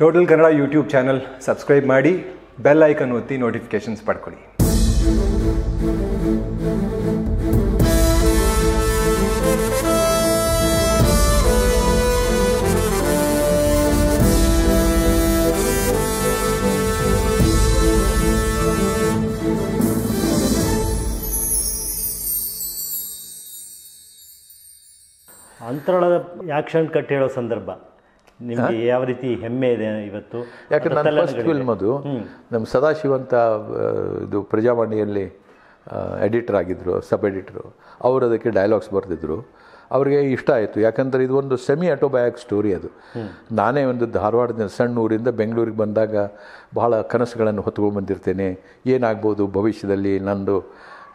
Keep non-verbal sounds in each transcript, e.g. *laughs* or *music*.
total Kannada YouTube channel subscribe ಮಾಡಿ bell icon ಒತ್ತಿ notifications ಪಡ್ಕೊಳ್ಳಿ ಅಂತರಾಳದ ಆ್ಯಕ್ಷನ್ ಕಟ್ ಹೇಳೋ ಸಂದರ್ಭ ನಿಮಗೆ ಯಾವ ರೀತಿ ಹೆಮ್ಮೆ ಇದೆ ಇವತ್ತು ಯಾಕಂದ್ರೆ ನನ್ನ ಫಸ್ಟ್ ಫಿಲ್ಮ್ ಅದು ನಮ್ಮ ಸದಾಶಿವಂತ ಇದು ಪ್ರಜಾವಾಣಿಯಲ್ಲಿ ಎಡಿಟರ್ ಆಗಿದ್ದರು ಸಬ್ ಎಡಿಟ್ರು ಅವರು ಅದಕ್ಕೆ ಡೈಲಾಗ್ಸ್ ಬರ್ತಿದ್ರು ಅವ್ರಿಗೆ ಇಷ್ಟ ಆಯಿತು ಯಾಕಂದರೆ ಇದು ಒಂದು ಸೆಮಿ ಆಟೋಬಯಾಕ್ ಸ್ಟೋರಿ ಅದು ನಾನೇ ಒಂದು ಧಾರವಾಡದ ಸಣ್ಣ ಊರಿಂದ ಬೆಂಗಳೂರಿಗೆ ಬಂದಾಗ ಬಹಳ ಕನಸುಗಳನ್ನು ಹೊತ್ಕೊಂಡು ಬಂದಿರ್ತೇನೆ ಏನಾಗ್ಬೋದು ಭವಿಷ್ಯದಲ್ಲಿ ನಂದು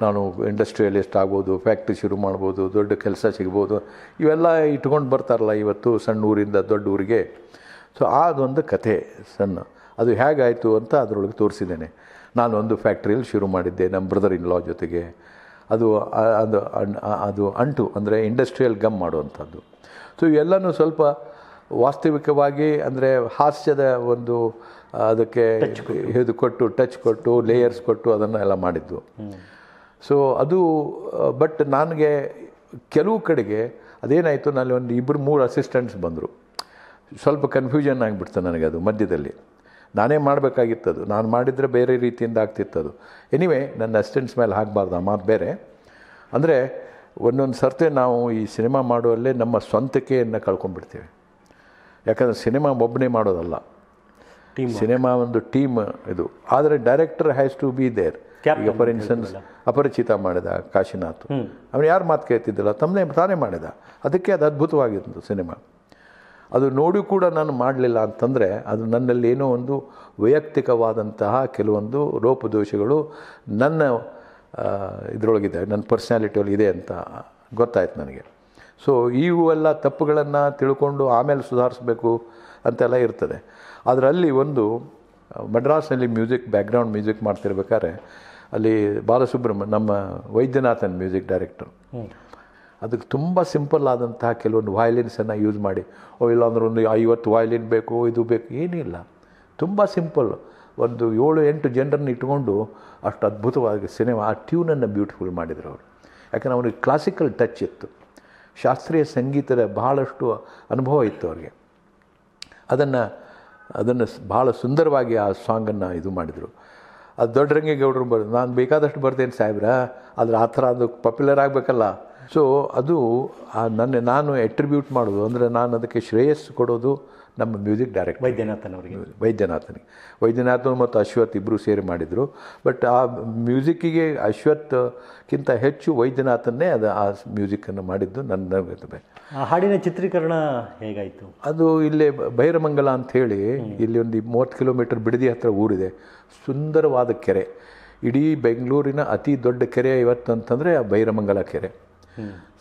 ನಾನು ಇಂಡಸ್ಟ್ರಿಯಲಿಸ್ಟ್ ಆಗ್ಬೋದು ಫ್ಯಾಕ್ಟ್ರಿ ಶುರು ಮಾಡ್ಬೋದು ದೊಡ್ಡ ಕೆಲಸ ಸಿಗ್ಬೋದು ಇವೆಲ್ಲ ಇಟ್ಕೊಂಡು ಬರ್ತಾರಲ್ಲ ಇವತ್ತು ಸಣ್ಣ ಊರಿಂದ ದೊಡ್ಡ ಊರಿಗೆ ಸೊ ಅದೊಂದು ಕಥೆ ಸಣ್ಣ ಅದು ಹೇಗಾಯಿತು ಅಂತ ಅದರೊಳಗೆ ತೋರಿಸಿದ್ದೇನೆ ನಾನು ಒಂದು ಫ್ಯಾಕ್ಟ್ರಿಯಲ್ಲಿ ಶುರು ಮಾಡಿದ್ದೆ ನಮ್ಮ ಬ್ರದರ್ ಇನ್ ಲಾ ಜೊತೆಗೆ ಅದು ಅದು ಅದು ಅಂಟು ಅಂದರೆ ಇಂಡಸ್ಟ್ರಿಯಲ್ ಗಮ್ ಮಾಡುವಂಥದ್ದು ಸೊ ಇವೆಲ್ಲನೂ ಸ್ವಲ್ಪ ವಾಸ್ತವಿಕವಾಗಿ ಅಂದರೆ ಹಾಸ್ಯದ ಒಂದು ಅದಕ್ಕೆ ಇದು ಕೊಟ್ಟು ಟಚ್ ಕೊಟ್ಟು ಲೇಯರ್ಸ್ ಕೊಟ್ಟು ಅದನ್ನು ಎಲ್ಲ ಮಾಡಿದ್ದು ಸೊ ಅದು ಬಟ್ uh, ನನಗೆ ಕೆಲವು ಕಡೆಗೆ ಅದೇನಾಯಿತು ನಾನು ಒಂದು ಇಬ್ಬರು ಮೂರು ಅಸಿಸ್ಟೆಂಟ್ಸ್ ಬಂದರು ಸ್ವಲ್ಪ ಕನ್ಫ್ಯೂಷನ್ ಆಗಿಬಿಡ್ತು ನನಗೆ ಅದು ಮಧ್ಯದಲ್ಲಿ ನಾನೇ ಮಾಡಬೇಕಾಗಿತ್ತದು ನಾನು ಮಾಡಿದರೆ ಬೇರೆ ರೀತಿಯಿಂದ ಆಗ್ತಿತ್ತದು ಎನಿವೆ ನನ್ನ ಅಸಿಸ್ಟೆಂಟ್ಸ್ ಮೇಲೆ ಹಾಕಬಾರ್ದು ಆ ಮಾತು ಬೇರೆ ಅಂದರೆ ಒಂದೊಂದು ಸರ್ತೆ ನಾವು ಈ ಸಿನಿಮಾ ಮಾಡುವಲ್ಲೇ ನಮ್ಮ ಸ್ವಂತಿಕೆಯನ್ನು ಕಳ್ಕೊಂಡ್ಬಿಡ್ತೀವಿ ಯಾಕಂದರೆ ಸಿನಿಮಾ ಒಬ್ಬನೇ ಮಾಡೋದಲ್ಲ ಸಿನಿಮಾ ಒಂದು ಟೀಮ್ ಇದು ಆದರೆ director has to be there ಈಗ ಫಾರ್ ಇನ್ಸ್ಟೆನ್ಸ್ ಅಪರಿಚಿತ ಮಾಡಿದ ಕಾಶಿನಾಥ್ ಅವನು ಯಾರು ಮಾತು ಕೇಳ್ತಿದ್ದಿಲ್ಲ ತಮ್ಮನೇ ತಾನೇ ಮಾಡಿದ ಅದಕ್ಕೆ ಅದು ಅದ್ಭುತವಾಗಿತ್ತು ಸಿನಿಮಾ ಅದು ನೋಡಿ ಕೂಡ ನಾನು ಮಾಡಲಿಲ್ಲ ಅಂತಂದರೆ ಅದು ನನ್ನಲ್ಲಿ ಏನೋ ಒಂದು ವೈಯಕ್ತಿಕವಾದಂತಹ ಕೆಲವೊಂದು ರೂಪದೋಷಗಳು ನನ್ನ ಇದರೊಳಗಿದೆ ನನ್ನ ಪರ್ಸ್ನಾಲಿಟಿಯಲ್ಲಿ ಇದೆ ಅಂತ ಗೊತ್ತಾಯ್ತು ನನಗೆ ಸೊ ಎಲ್ಲ ತಪ್ಪುಗಳನ್ನು ತಿಳ್ಕೊಂಡು ಆಮೇಲೆ ಸುಧಾರಿಸಬೇಕು ಅಂತೆಲ್ಲ ಇರ್ತದೆ ಅದರಲ್ಲಿ ಒಂದು ಮಡ್ರಾಸ್ನಲ್ಲಿ ಮ್ಯೂಸಿಕ್ ಬ್ಯಾಕ್ಗ್ರೌಂಡ್ ಮ್ಯೂಸಿಕ್ ಮಾಡ್ತಿರ್ಬೇಕಾದ್ರೆ ಅಲ್ಲಿ ಬಾಲಸುಬ್ರಹ್ಮಣ್ಯ ನಮ್ಮ ವೈದ್ಯನಾಥನ್ ಮ್ಯೂಸಿಕ್ ಡೈರೆಕ್ಟರ್ ಅದಕ್ಕೆ ತುಂಬ ಸಿಂಪಲ್ ಆದಂತಹ ಕೆಲವೊಂದು ವಾಯ್ಲಿನ್ಸನ್ನು ಯೂಸ್ ಮಾಡಿ ಓ ಇಲ್ಲಾಂದ್ರೆ ಒಂದು ಐವತ್ತು ವಾಯ್ಲಿನ್ ಬೇಕು ಇದು ಬೇಕು ಏನಿಲ್ಲ ತುಂಬ ಸಿಂಪಲ್ ಒಂದು ಏಳು ಎಂಟು ಜನರನ್ನು ಇಟ್ಕೊಂಡು ಅಷ್ಟು ಅದ್ಭುತವಾಗಿ ಸಿನಿಮಾ ಆ ಟ್ಯೂನನ್ನು ಬ್ಯೂಟಿಫುಲ್ ಮಾಡಿದರು ಅವರು ಯಾಕಂದರೆ ಅವನಿಗೆ ಕ್ಲಾಸಿಕಲ್ ಟಚ್ ಇತ್ತು ಶಾಸ್ತ್ರೀಯ ಸಂಗೀತದ ಬಹಳಷ್ಟು ಅನುಭವ ಇತ್ತು ಅವ್ರಿಗೆ ಅದನ್ನು ಅದನ್ನು ಭಾಳ ಸುಂದರವಾಗಿ ಆ ಸಾಂಗನ್ನು ಇದು ಮಾಡಿದರು ಅದು ದೊಡ್ಡ ದೊಡ್ಡರಂಗೇಗೌಡರು ಬರೋದು ನಾನು ಬೇಕಾದಷ್ಟು ಬರ್ತೇನೆ ಸಾಹೇಬ್ರ ಆದರೆ ಆ ಥರ ಅದು ಪಾಪ್ಯುಲರ್ ಆಗಬೇಕಲ್ಲ ಸೊ ಅದು ನನ್ನ ನಾನು ಎಟ್ರಿಬ್ಯೂಟ್ ಮಾಡೋದು ಅಂದರೆ ನಾನು ಅದಕ್ಕೆ ಶ್ರೇಯಸ್ಸು ಕೊಡೋದು ನಮ್ಮ ಮ್ಯೂಸಿಕ್ ಡೈರೆಕ್ಟ್ ವೈದ್ಯನಾಥನ್ ಅವರಿಗೆ ವೈದ್ಯನಾಥನಿಗೆ ವೈದ್ಯನಾಥನ್ ಮತ್ತು ಅಶ್ವಥ್ ಇಬ್ಬರು ಸೇರಿ ಮಾಡಿದರು ಬಟ್ ಆ ಮ್ಯೂಸಿಕ್ಕಿಗೆ ಅಶ್ವತ್ಕ್ಕಿಂತ ಹೆಚ್ಚು ವೈದ್ಯನಾಥನ್ನೇ ಅದು ಆ ಮ್ಯೂಸಿಕನ್ನು ಮಾಡಿದ್ದು ನನ್ನ ಹಾಡಿನ ಚಿತ್ರೀಕರಣ ಹೇಗಾಯಿತು ಅದು ಇಲ್ಲೇ ಭೈರಮಂಗಲ ಅಂಥೇಳಿ ಇಲ್ಲಿ ಒಂದು ಮೂವತ್ತು ಕಿಲೋಮೀಟರ್ ಬಿಡದಿ ಹತ್ರ ಊರಿದೆ ಸುಂದರವಾದ ಕೆರೆ ಇಡೀ ಬೆಂಗಳೂರಿನ ಅತಿ ದೊಡ್ಡ ಕೆರೆ ಇವತ್ತು ಅಂತಂದರೆ ಆ ಭೈರಮಂಗಲ ಕೆರೆ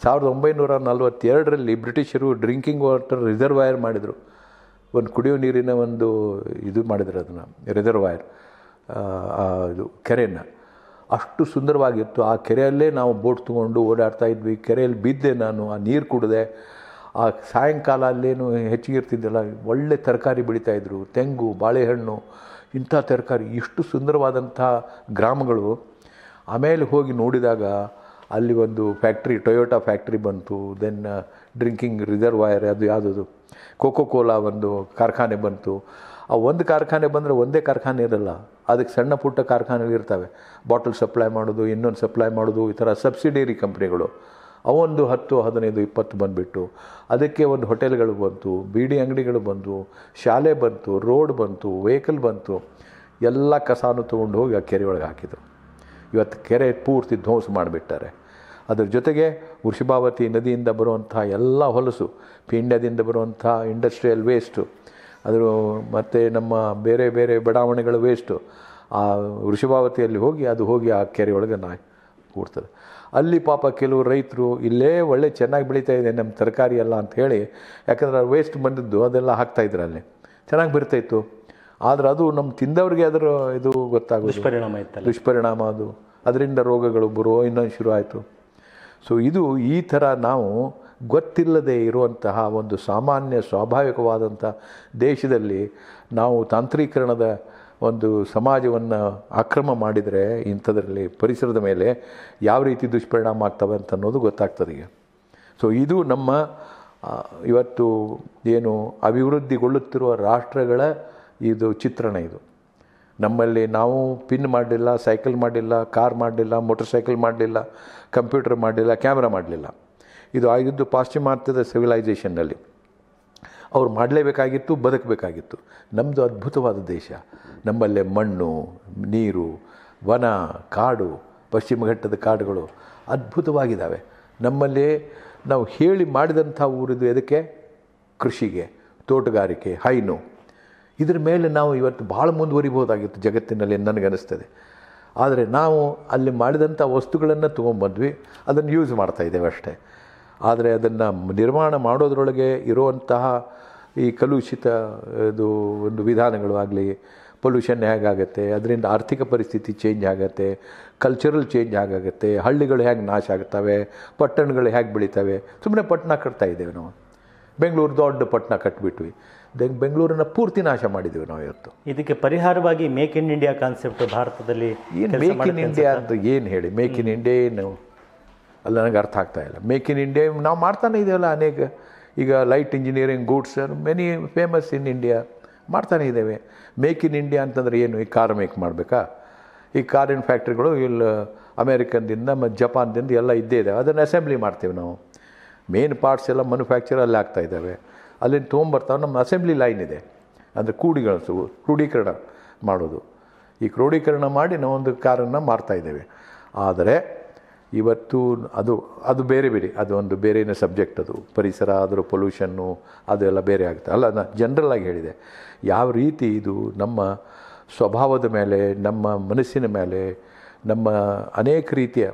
ಸಾವಿರದ ಒಂಬೈನೂರ ನಲವತ್ತೆರಡರಲ್ಲಿ ಬ್ರಿಟಿಷರು ಡ್ರಿಂಕಿಂಗ್ ವಾಟರ್ ರಿಸರ್ವಾಯರ್ ಮಾಡಿದರು ಒಂದು ಕುಡಿಯೋ ನೀರಿನ ಒಂದು ಇದು ಮಾಡಿದ್ರು ಅದನ್ನು ರಿಸರ್ವಾಯರ್ ಇದು ಕೆರೆಯನ್ನು ಅಷ್ಟು ಸುಂದರವಾಗಿತ್ತು ಆ ಕೆರೆಯಲ್ಲೇ ನಾವು ಬೋಟ್ ತೊಗೊಂಡು ಓಡಾಡ್ತಾ ಇದ್ವಿ ಕೆರೆಯಲ್ಲಿ ಬಿದ್ದೆ ನಾನು ಆ ನೀರು ಕುಡಿದೆ ಆ ಸಾಯಂಕಾಲ ಅಲ್ಲೇನು ಹೆಚ್ಚಿಗೆ ಇರ್ತಿದ್ದಲ್ಲ ಒಳ್ಳೆ ತರಕಾರಿ ಬೆಳೀತಾಯಿದ್ರು ತೆಂಗು ಬಾಳೆಹಣ್ಣು ಇಂಥ ತರಕಾರಿ ಇಷ್ಟು ಸುಂದರವಾದಂಥ ಗ್ರಾಮಗಳು ಆಮೇಲೆ ಹೋಗಿ ನೋಡಿದಾಗ ಅಲ್ಲಿ ಒಂದು ಫ್ಯಾಕ್ಟ್ರಿ ಟೊಯೋಟಾ ಫ್ಯಾಕ್ಟ್ರಿ ಬಂತು ದೆನ್ ಡ್ರಿಂಕಿಂಗ್ ರಿಸರ್ವಾಯರ್ ಅದು ಯಾವುದದು ಕೋಕೋ ಕೋಲಾ ಒಂದು ಕಾರ್ಖಾನೆ ಬಂತು ಆ ಒಂದು ಕಾರ್ಖಾನೆ ಬಂದರೆ ಒಂದೇ ಕಾರ್ಖಾನೆ ಇರಲ್ಲ ಅದಕ್ಕೆ ಸಣ್ಣ ಪುಟ್ಟ ಕಾರ್ಖಾನೆಗಳು ಇರ್ತವೆ ಬಾಟಲ್ ಸಪ್ಲೈ ಮಾಡೋದು ಇನ್ನೊಂದು ಸಪ್ಲೈ ಮಾಡೋದು ಈ ಥರ ಸಬ್ಸಿಡಿಯರಿ ಕಂಪ್ನಿಗಳು ಅವೊಂದು ಹತ್ತು ಹದಿನೈದು ಇಪ್ಪತ್ತು ಬಂದುಬಿಟ್ಟು ಅದಕ್ಕೆ ಒಂದು ಹೋಟೆಲ್ಗಳು ಬಂತು ಬೀಡಿ ಅಂಗಡಿಗಳು ಬಂತು ಶಾಲೆ ಬಂತು ರೋಡ್ ಬಂತು ವೆಹಿಕಲ್ ಬಂತು ಎಲ್ಲ ಕಸಾನು ತೊಗೊಂಡು ಹೋಗಿ ಆ ಕೆರೆ ಒಳಗೆ ಹಾಕಿದ್ರು ಇವತ್ತು ಕೆರೆ ಪೂರ್ತಿ ಧ್ವಂಸ ಮಾಡಿಬಿಟ್ಟಾರೆ ಅದರ ಜೊತೆಗೆ ವೃಷಭಾವತಿ ನದಿಯಿಂದ ಬರುವಂಥ ಎಲ್ಲ ಹೊಲಸು ಪಿಂಡ್ಯದಿಂದ ಬರುವಂಥ ಇಂಡಸ್ಟ್ರಿಯಲ್ ವೇಸ್ಟು ಅದರ ಮತ್ತು ನಮ್ಮ ಬೇರೆ ಬೇರೆ ಬಡಾವಣೆಗಳ ವೇಸ್ಟು ಆ ವೃಷಭಾವತಿಯಲ್ಲಿ ಹೋಗಿ ಅದು ಹೋಗಿ ಆ ಕೆರೆ ಒಳಗೆ ನಾ ಕೂಡ್ತದೆ ಅಲ್ಲಿ ಪಾಪ ಕೆಲವು ರೈತರು ಇಲ್ಲೇ ಒಳ್ಳೆ ಚೆನ್ನಾಗಿ ಬೆಳೀತಾ ಇದೆ ನಮ್ಮ ತರಕಾರಿ ಎಲ್ಲ ಅಂತ ಹೇಳಿ ಯಾಕಂದರೆ ವೇಸ್ಟ್ ಬಂದಿದ್ದು ಅದೆಲ್ಲ ಹಾಕ್ತಾಯಿದ್ರು ಅಲ್ಲಿ ಚೆನ್ನಾಗಿ ಬರ್ತಾಯಿತ್ತು ಆದರೆ ಅದು ನಮ್ಮ ತಿಂದವ್ರಿಗೆ ಅದರ ಇದು ಗೊತ್ತಾಗೋದು ದುಷ್ಪರಿಣಾಮ ಇತ್ತು ದುಷ್ಪರಿಣಾಮ ಅದು ಅದರಿಂದ ರೋಗಗಳು ಬರುವ ಇನ್ನೊಂದು ಶುರು ಆಯಿತು ಸೊ ಇದು ಈ ಥರ ನಾವು ಗೊತ್ತಿಲ್ಲದೆ ಇರುವಂತಹ ಒಂದು ಸಾಮಾನ್ಯ ಸ್ವಾಭಾವಿಕವಾದಂಥ ದೇಶದಲ್ಲಿ ನಾವು ತಾಂತ್ರೀಕರಣದ ಒಂದು ಸಮಾಜವನ್ನು ಅಕ್ರಮ ಮಾಡಿದರೆ ಇಂಥದ್ರಲ್ಲಿ ಪರಿಸರದ ಮೇಲೆ ಯಾವ ರೀತಿ ದುಷ್ಪರಿಣಾಮ ಆಗ್ತವೆ ಅಂತ ಅನ್ನೋದು ಗೊತ್ತಾಗ್ತದೆ ಈಗ ಸೊ ಇದು ನಮ್ಮ ಇವತ್ತು ಏನು ಅಭಿವೃದ್ಧಿಗೊಳ್ಳುತ್ತಿರುವ ರಾಷ್ಟ್ರಗಳ ಇದು ಚಿತ್ರಣ ಇದು ನಮ್ಮಲ್ಲಿ ನಾವು ಪಿನ್ ಮಾಡಲಿಲ್ಲ ಸೈಕಲ್ ಮಾಡಲಿಲ್ಲ ಕಾರ್ ಮಾಡಲಿಲ್ಲ ಮೋಟರ್ ಸೈಕಲ್ ಮಾಡಲಿಲ್ಲ ಕಂಪ್ಯೂಟರ್ ಮಾಡಲಿಲ್ಲ ಕ್ಯಾಮ್ರಾ ಮಾಡಲಿಲ್ಲ ಇದು ಆಗಿದ್ದು ಪಾಶ್ಚಿಮಾತ್ಯದ ಸಿವಿಲೈಸೇಷನ್ನಲ್ಲಿ ಅವ್ರು ಮಾಡಲೇಬೇಕಾಗಿತ್ತು ಬದುಕಬೇಕಾಗಿತ್ತು ನಮ್ಮದು ಅದ್ಭುತವಾದ ದೇಶ ನಮ್ಮಲ್ಲೇ ಮಣ್ಣು ನೀರು ವನ ಕಾಡು ಪಶ್ಚಿಮ ಘಟ್ಟದ ಕಾಡುಗಳು ಅದ್ಭುತವಾಗಿದ್ದಾವೆ ನಮ್ಮಲ್ಲಿ ನಾವು ಹೇಳಿ ಮಾಡಿದಂಥ ಊರಿದು ಎದಕ್ಕೆ ಕೃಷಿಗೆ ತೋಟಗಾರಿಕೆ ಹೈನು ಇದ್ರ ಮೇಲೆ ನಾವು ಇವತ್ತು ಭಾಳ ಮುಂದುವರಿಬೋದಾಗಿತ್ತು ಜಗತ್ತಿನಲ್ಲಿ ನನಗನ್ನಿಸ್ತದೆ ಆದರೆ ನಾವು ಅಲ್ಲಿ ಮಾಡಿದಂಥ ವಸ್ತುಗಳನ್ನು ತೊಗೊಂಬಂದ್ವಿ ಅದನ್ನು ಯೂಸ್ ಮಾಡ್ತಾಯಿದ್ದೇವೆ ಅಷ್ಟೇ ಆದರೆ ಅದನ್ನು ನಿರ್ಮಾಣ ಮಾಡೋದ್ರೊಳಗೆ ಇರುವಂತಹ ಈ ಕಲುಷಿತ ಇದು ಒಂದು ವಿಧಾನಗಳು ಆಗಲಿ ಪೊಲ್ಯೂಷನ್ ಹೇಗಾಗುತ್ತೆ ಅದರಿಂದ ಆರ್ಥಿಕ ಪರಿಸ್ಥಿತಿ ಚೇಂಜ್ ಆಗುತ್ತೆ ಕಲ್ಚರಲ್ ಚೇಂಜ್ ಆಗುತ್ತೆ ಹಳ್ಳಿಗಳು ಹೇಗೆ ನಾಶ ಆಗ್ತವೆ ಪಟ್ಟಣಗಳು ಹೇಗೆ ಬೆಳಿತವೆ ಸುಮ್ಮನೆ ಪಟ್ಟಣ ಕಟ್ತಾ ಇದ್ದೇವೆ ನಾವು ಬೆಂಗಳೂರು ದೊಡ್ಡ ಪಟ್ಟಣ ಕಟ್ಬಿಟ್ವಿ ಬೆಂಗಳೂರನ್ನ ಪೂರ್ತಿ ನಾಶ ಮಾಡಿದ್ದೀವಿ ನಾವು ಇವತ್ತು ಇದಕ್ಕೆ ಪರಿಹಾರವಾಗಿ ಮೇಕ್ ಇನ್ ಇಂಡಿಯಾ ಕಾನ್ಸೆಪ್ಟ್ ಭಾರತದಲ್ಲಿ ಏನು ಮೇಕ್ ಇನ್ ಇಂಡಿಯಾ ಅಂತ ಏನು ಹೇಳಿ ಮೇಕ್ ಇನ್ ಇಂಡಿಯಾ ಏನು ಅಲ್ಲ ನನಗೆ ಅರ್ಥ ಆಗ್ತಾ ಇಲ್ಲ ಮೇಕ್ ಇನ್ ಇಂಡಿಯಾ ನಾವು ಮಾಡ್ತಾನೆ ಇದೆಯಲ್ಲ ಅನೇಕ ಈಗ light engineering goods many famous in India ಮಾಡ್ತಾನೆ ಇದ್ದೇವೆ ಮೇಕ್ ಇನ್ ಇಂಡಿಯಾ ಅಂತಂದರೆ ಏನು ಈ ಕಾರ್ ಮೇಕ್ ಮಾಡಬೇಕಾ ಈ ಕಾರಿನ ಫ್ಯಾಕ್ಟ್ರಿಗಳು ಇಲ್ಲಿ ಅಮೇರಿಕನ್ದಿಂದ ಮತ್ತು ಜಪಾನ್ದಿಂದ ಎಲ್ಲ ಇದ್ದೇ ಇದ್ದಾವೆ ಅದನ್ನು ಅಸೆಂಬ್ಲಿ ಮಾಡ್ತೇವೆ ನಾವು ಮೇನ್ ಪಾರ್ಟ್ಸ್ ಎಲ್ಲ ಮ್ಯಾನುಫ್ಯಾಕ್ಚರ್ ಅಲ್ಲಿ ಆಗ್ತಾ ಇದ್ದಾವೆ ಅಲ್ಲಿಂದ ತೊಗೊಂಬರ್ತಾವೆ ನಮ್ಮ ಅಸೆಂಬ್ಲಿ ಲೈನ್ ಇದೆ ಅಂದರೆ ಕೂಡಿಗಳಿಸು ಕ್ರೋಢೀಕರಣ ಮಾಡೋದು ಈ ಕ್ರೋಢೀಕರಣ ಮಾಡಿ ನಾವು ಒಂದು ಕಾರನ್ನು ಇದ್ದೇವೆ ಆದರೆ ಇವತ್ತು ಅದು ಅದು ಬೇರೆ ಬೇರೆ ಅದು ಒಂದು ಬೇರೆಯೇ ಸಬ್ಜೆಕ್ಟ್ ಅದು ಪರಿಸರ ಅದರ ಪೊಲ್ಯೂಷನ್ನು ಅದೆಲ್ಲ ಬೇರೆ ಆಗುತ್ತೆ ಅಲ್ಲ ನಾನು ಆಗಿ ಹೇಳಿದೆ ಯಾವ ರೀತಿ ಇದು ನಮ್ಮ ಸ್ವಭಾವದ ಮೇಲೆ ನಮ್ಮ ಮನಸ್ಸಿನ ಮೇಲೆ ನಮ್ಮ ಅನೇಕ ರೀತಿಯ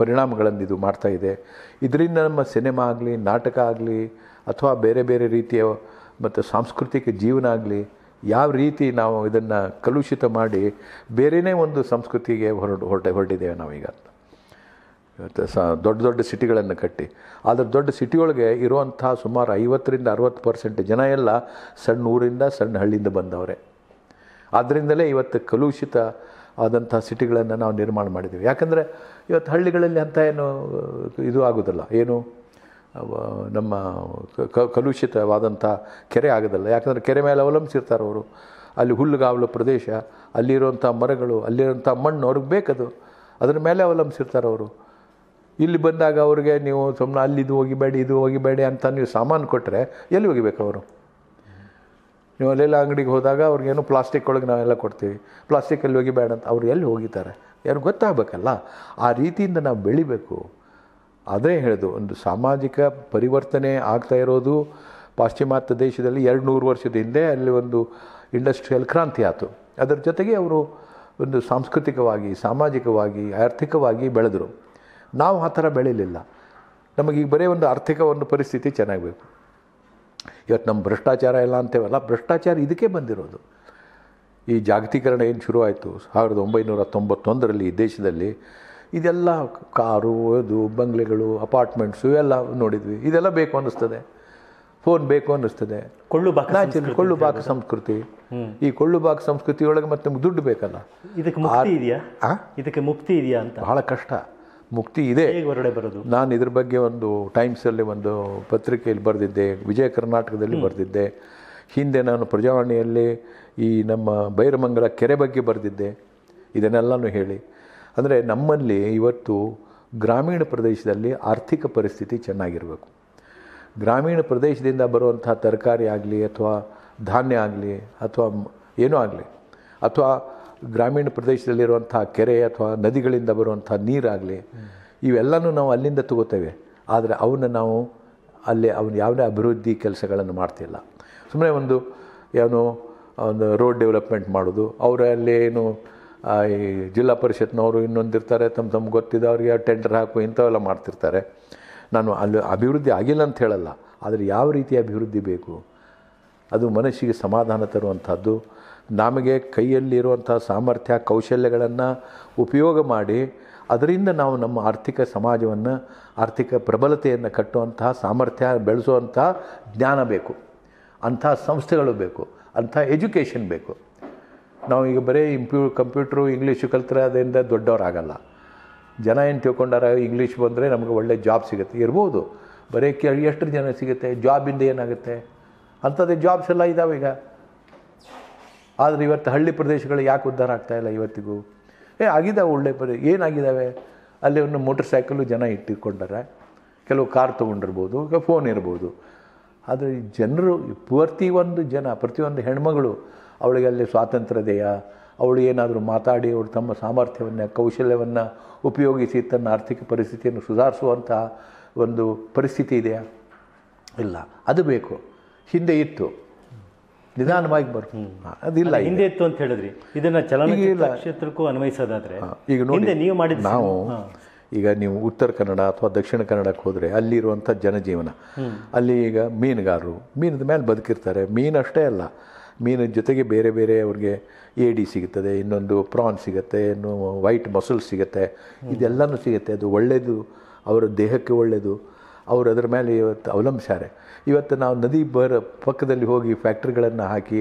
ಪರಿಣಾಮಗಳನ್ನು ಇದು ಮಾಡ್ತಾಯಿದೆ ಇದರಿಂದ ನಮ್ಮ ಸಿನಿಮಾ ಆಗಲಿ ನಾಟಕ ಆಗಲಿ ಅಥವಾ ಬೇರೆ ಬೇರೆ ರೀತಿಯ ಮತ್ತು ಸಾಂಸ್ಕೃತಿಕ ಜೀವನ ಆಗಲಿ ಯಾವ ರೀತಿ ನಾವು ಇದನ್ನು ಕಲುಷಿತ ಮಾಡಿ ಬೇರೆಯೇ ಒಂದು ಸಂಸ್ಕೃತಿಗೆ ಹೊರಡು ಹೊರಟೆ ಹೊರಟಿದ್ದೇವೆ ನಾವೀಗ ಇವತ್ತು ಸ ದೊಡ್ಡ ದೊಡ್ಡ ಸಿಟಿಗಳನ್ನು ಕಟ್ಟಿ ಆದರೆ ದೊಡ್ಡ ಸಿಟಿಯೊಳಗೆ ಇರುವಂಥ ಸುಮಾರು ಐವತ್ತರಿಂದ ಅರುವತ್ತು ಪರ್ಸೆಂಟ್ ಜನ ಎಲ್ಲ ಸಣ್ಣ ಊರಿಂದ ಸಣ್ಣ ಹಳ್ಳಿಯಿಂದ ಬಂದವರೇ ಆದ್ದರಿಂದಲೇ ಇವತ್ತು ಕಲುಷಿತ ಆದಂಥ ಸಿಟಿಗಳನ್ನು ನಾವು ನಿರ್ಮಾಣ ಮಾಡಿದ್ದೀವಿ ಯಾಕಂದರೆ ಇವತ್ತು ಹಳ್ಳಿಗಳಲ್ಲಿ ಅಂಥ ಏನು ಇದು ಆಗೋದಿಲ್ಲ ಏನು ನಮ್ಮ ಕಲುಷಿತವಾದಂಥ ಕೆರೆ ಆಗೋದಲ್ಲ ಯಾಕಂದರೆ ಕೆರೆ ಮೇಲೆ ಅವಲಂಬಿಸಿರ್ತಾರೆ ಅವರು ಅಲ್ಲಿ ಹುಲ್ಲುಗಾವಲು ಪ್ರದೇಶ ಅಲ್ಲಿರುವಂಥ ಮರಗಳು ಅಲ್ಲಿರುವಂಥ ಮಣ್ಣು ಅವ್ರಿಗೆ ಬೇಕದು ಅದರ ಮೇಲೆ ಅವಲಂಬಿಸಿರ್ತಾರೆ ಅವರು ಇಲ್ಲಿ ಬಂದಾಗ ಅವ್ರಿಗೆ ನೀವು ಸುಮ್ಮನೆ ಅಲ್ಲಿದು ಹೋಗಿಬೇಡಿ ಇದು ಹೋಗಿಬೇಡಿ ಅಂತ ನೀವು ಸಾಮಾನು ಕೊಟ್ಟರೆ ಎಲ್ಲಿ ಹೋಗಿಬೇಕು ಅವರು ನೀವು ಅಲ್ಲೆಲ್ಲ ಅಂಗಡಿಗೆ ಹೋದಾಗ ಅವ್ರಿಗೇನು ಪ್ಲಾಸ್ಟಿಕ್ ಒಳಗೆ ನಾವೆಲ್ಲ ಕೊಡ್ತೀವಿ ಪ್ಲಾಸ್ಟಿಕಲ್ಲಿ ಹೋಗಿಬೇಡ ಅಂತ ಅವ್ರು ಎಲ್ಲಿ ಹೋಗಿದ್ದಾರೆ ಯಾರು ಗೊತ್ತಾಗಬೇಕಲ್ಲ ಆ ರೀತಿಯಿಂದ ನಾವು ಬೆಳಿಬೇಕು ಅದೇ ಹೇಳಿದು ಒಂದು ಸಾಮಾಜಿಕ ಪರಿವರ್ತನೆ ಆಗ್ತಾ ಇರೋದು ಪಾಶ್ಚಿಮಾತ್ಯ ದೇಶದಲ್ಲಿ ಎರಡು ನೂರು ವರ್ಷದ ಹಿಂದೆ ಅಲ್ಲಿ ಒಂದು ಇಂಡಸ್ಟ್ರಿಯಲ್ ಕ್ರಾಂತಿ ಆಯಿತು ಅದರ ಜೊತೆಗೆ ಅವರು ಒಂದು ಸಾಂಸ್ಕೃತಿಕವಾಗಿ ಸಾಮಾಜಿಕವಾಗಿ ಆರ್ಥಿಕವಾಗಿ ಬೆಳೆದರು ನಾವು ಆ ಥರ ಬೆಳೀಲಿಲ್ಲ ನಮಗೀಗ ಬರೀ ಒಂದು ಆರ್ಥಿಕ ಒಂದು ಪರಿಸ್ಥಿತಿ ಚೆನ್ನಾಗಬೇಕು ಇವತ್ತು ನಮ್ಮ ಭ್ರಷ್ಟಾಚಾರ ಎಲ್ಲ ಅಂತೇವಲ್ಲ ಭ್ರಷ್ಟಾಚಾರ ಇದಕ್ಕೆ ಬಂದಿರೋದು ಈ ಜಾಗತೀಕರಣ ಏನು ಶುರುವಾಯಿತು ಸಾವಿರದ ಒಂಬೈನೂರ ತೊಂಬತ್ತೊಂದರಲ್ಲಿ ಈ ದೇಶದಲ್ಲಿ ಇದೆಲ್ಲ ಕಾರು ಅದು ಬಂಗ್ಲೆಗಳು ಅಪಾರ್ಟ್ಮೆಂಟ್ಸು ಎಲ್ಲ ನೋಡಿದ್ವಿ ಇದೆಲ್ಲ ಬೇಕು ಅನ್ನಿಸ್ತದೆ ಫೋನ್ ಬೇಕು ಅನ್ನಿಸ್ತದೆ ಕೊಳ್ಳು ನ್ಯಾಚುರಲ್ ಸಂಸ್ಕೃತಿ ಈ ಕೊಳ್ಳು ಸಂಸ್ಕೃತಿಯೊಳಗೆ ಸಂಸ್ಕೃತಿ ಒಳಗೆ ಮತ್ತೆ ನಮ್ಗೆ ದುಡ್ಡು ಬೇಕಲ್ಲ ಇದಕ್ಕೆ ಮುಕ್ತಿ ಇದೆಯಾ ಇದಕ್ಕೆ ಮುಕ್ತಿ ಇದೆಯಾ ಅಂತ ಬಹಳ ಕಷ್ಟ ಮುಕ್ತಿ ಇದೆ ಹೊರಡೆ ಬರೋದು ನಾನು ಇದ್ರ ಬಗ್ಗೆ ಒಂದು ಟೈಮ್ಸಲ್ಲಿ ಒಂದು ಪತ್ರಿಕೆಯಲ್ಲಿ ಬರೆದಿದ್ದೆ ವಿಜಯ ಕರ್ನಾಟಕದಲ್ಲಿ ಬರೆದಿದ್ದೆ ಹಿಂದೆ ನಾನು ಪ್ರಜಾವಾಣಿಯಲ್ಲಿ ಈ ನಮ್ಮ ಬೈರಮಂಗಲ ಕೆರೆ ಬಗ್ಗೆ ಬರೆದಿದ್ದೆ ಇದನ್ನೆಲ್ಲನೂ ಹೇಳಿ ಅಂದರೆ ನಮ್ಮಲ್ಲಿ ಇವತ್ತು ಗ್ರಾಮೀಣ ಪ್ರದೇಶದಲ್ಲಿ ಆರ್ಥಿಕ ಪರಿಸ್ಥಿತಿ ಚೆನ್ನಾಗಿರಬೇಕು ಗ್ರಾಮೀಣ ಪ್ರದೇಶದಿಂದ ಬರುವಂಥ ತರಕಾರಿ ಆಗಲಿ ಅಥವಾ ಧಾನ್ಯ ಆಗಲಿ ಅಥವಾ ಏನೂ ಆಗಲಿ ಅಥವಾ ಗ್ರಾಮೀಣ ಪ್ರದೇಶದಲ್ಲಿರುವಂಥ ಕೆರೆ ಅಥವಾ ನದಿಗಳಿಂದ ಬರುವಂಥ ನೀರಾಗಲಿ ಇವೆಲ್ಲನೂ ನಾವು ಅಲ್ಲಿಂದ ತಗೋತೇವೆ ಆದರೆ ಅವನ್ನ ನಾವು ಅಲ್ಲಿ ಅವನು ಯಾವುದೇ ಅಭಿವೃದ್ಧಿ ಕೆಲಸಗಳನ್ನು ಮಾಡ್ತಿಲ್ಲ ಸುಮ್ಮನೆ ಒಂದು ಏನು ಒಂದು ರೋಡ್ ಡೆವಲಪ್ಮೆಂಟ್ ಮಾಡೋದು ಅವರಲ್ಲಿ ಏನು ಈ ಜಿಲ್ಲಾ ಪರಿಷತ್ನವರು ಇನ್ನೊಂದಿರ್ತಾರೆ ತಮ್ಮ ತಮ್ಗೆ ಅವ್ರಿಗೆ ಟೆಂಡರ್ ಹಾಕು ಇಂಥವೆಲ್ಲ ಮಾಡ್ತಿರ್ತಾರೆ ನಾನು ಅಲ್ಲಿ ಅಭಿವೃದ್ಧಿ ಆಗಿಲ್ಲ ಅಂತ ಹೇಳಲ್ಲ ಆದರೆ ಯಾವ ರೀತಿ ಅಭಿವೃದ್ಧಿ ಬೇಕು ಅದು ಮನಸ್ಸಿಗೆ ಸಮಾಧಾನ ತರುವಂಥದ್ದು ನಮಗೆ ಕೈಯಲ್ಲಿರುವಂಥ ಸಾಮರ್ಥ್ಯ ಕೌಶಲ್ಯಗಳನ್ನು ಉಪಯೋಗ ಮಾಡಿ ಅದರಿಂದ ನಾವು ನಮ್ಮ ಆರ್ಥಿಕ ಸಮಾಜವನ್ನು ಆರ್ಥಿಕ ಪ್ರಬಲತೆಯನ್ನು ಕಟ್ಟುವಂತಹ ಸಾಮರ್ಥ್ಯ ಬೆಳೆಸುವಂಥ ಜ್ಞಾನ ಬೇಕು ಅಂಥ ಸಂಸ್ಥೆಗಳು ಬೇಕು ಅಂಥ ಎಜುಕೇಷನ್ ಬೇಕು ನಾವು ಈಗ ಬರೀ ಇಂಪ್ಯೂ ಕಂಪ್ಯೂಟ್ರು ಇಂಗ್ಲೀಷು ಕಲ್ತ್ರೆ ಅದರಿಂದ ದೊಡ್ಡವರಾಗಲ್ಲ ಜನ ಏನು ತಿಳ್ಕೊಂಡಾರ ಇಂಗ್ಲೀಷ್ ಬಂದರೆ ನಮಗೆ ಒಳ್ಳೆ ಜಾಬ್ ಸಿಗುತ್ತೆ ಇರ್ಬೋದು ಬರೀ ಕೇಳಿ ಎಷ್ಟು ಜನ ಸಿಗುತ್ತೆ ಜಾಬಿಂದ ಏನಾಗುತ್ತೆ ಅಂಥದ್ದೇ ಜಾಬ್ಸ್ ಎಲ್ಲ ಇದ್ದಾವೆ ಈಗ ಆದರೆ ಇವತ್ತು ಹಳ್ಳಿ ಪ್ರದೇಶಗಳು ಯಾಕೆ ಉದ್ಧಾರ ಆಗ್ತಾಯಿಲ್ಲ ಇವತ್ತಿಗೂ ಏ ಆಗಿದ್ದಾವೆ ಒಳ್ಳೆ ಪ್ರದೇಶ ಏನಾಗಿದ್ದಾವೆ ಅಲ್ಲಿ ಒಂದು ಮೋಟರ್ ಸೈಕಲ್ಲು ಜನ ಇಟ್ಟುಕೊಂಡಾರೆ ಕೆಲವು ಕಾರ್ ತೊಗೊಂಡಿರ್ಬೋದು ಫೋನ್ ಇರ್ಬೋದು ಆದರೆ ಜನರು ಪ್ರತಿಯೊಂದು ಜನ ಪ್ರತಿಯೊಂದು ಹೆಣ್ಮಗಳು ಅವಳಿಗೆ ಅಲ್ಲಿ ಸ್ವಾತಂತ್ರ್ಯದೆಯ ಅವಳು ಏನಾದರೂ ಮಾತಾಡಿ ಅವಳು ತಮ್ಮ ಸಾಮರ್ಥ್ಯವನ್ನು ಕೌಶಲ್ಯವನ್ನು ಉಪಯೋಗಿಸಿ ತನ್ನ ಆರ್ಥಿಕ ಪರಿಸ್ಥಿತಿಯನ್ನು ಸುಧಾರಿಸುವಂಥ ಒಂದು ಪರಿಸ್ಥಿತಿ ಇದೆಯಾ ಇಲ್ಲ ಅದು ಬೇಕು ಹಿಂದೆ ಇತ್ತು ನಿಧಾನವಾಗಿ ಬರ್ತದೆ ಅದಿಲ್ಲ ಹಿಂದೆ ಇತ್ತು ಅಂತ ಹೇಳಿದ್ರಿ ಇದನ್ನು ಚಲನಚಿತ್ರ ಕ್ಷೇತ್ರಕ್ಕೂ ಅನ್ವಯಿಸೋದಾದರೆ ಈಗ ನೋಡಿ ನೀವು ಮಾಡಿದ ನಾವು ಈಗ ನೀವು ಉತ್ತರ ಕನ್ನಡ ಅಥವಾ ದಕ್ಷಿಣ ಕನ್ನಡಕ್ಕೆ ಹೋದರೆ ಅಲ್ಲಿರುವಂಥ ಜನಜೀವನ ಅಲ್ಲಿ ಈಗ ಮೀನುಗಾರರು ಮೀನಿದ ಮೇಲೆ ಬದುಕಿರ್ತಾರೆ ಮೀನಷ್ಟೇ ಅಲ್ಲ ಮೀನಿನ ಜೊತೆಗೆ ಬೇರೆ ಬೇರೆ ಅವ್ರಿಗೆ ಏಡಿ ಸಿಗುತ್ತದೆ ಇನ್ನೊಂದು ಪ್ರಾನ್ ಸಿಗುತ್ತೆ ಇನ್ನು ವೈಟ್ ಮಸಲ್ ಸಿಗುತ್ತೆ ಇದೆಲ್ಲನೂ ಸಿಗುತ್ತೆ ಅದು ಒಳ್ಳೆಯದು ಅವರ ದೇಹಕ್ಕೆ ಒಳ್ಳೆಯದು ಅವರು ಅದರ ಮೇಲೆ ಇವತ್ತು ಅವಲಂಬಿಸ್ಯಾರೆ ಇವತ್ತು ನಾವು ನದಿ ಬರ ಪಕ್ಕದಲ್ಲಿ ಹೋಗಿ ಫ್ಯಾಕ್ಟ್ರಿಗಳನ್ನು ಹಾಕಿ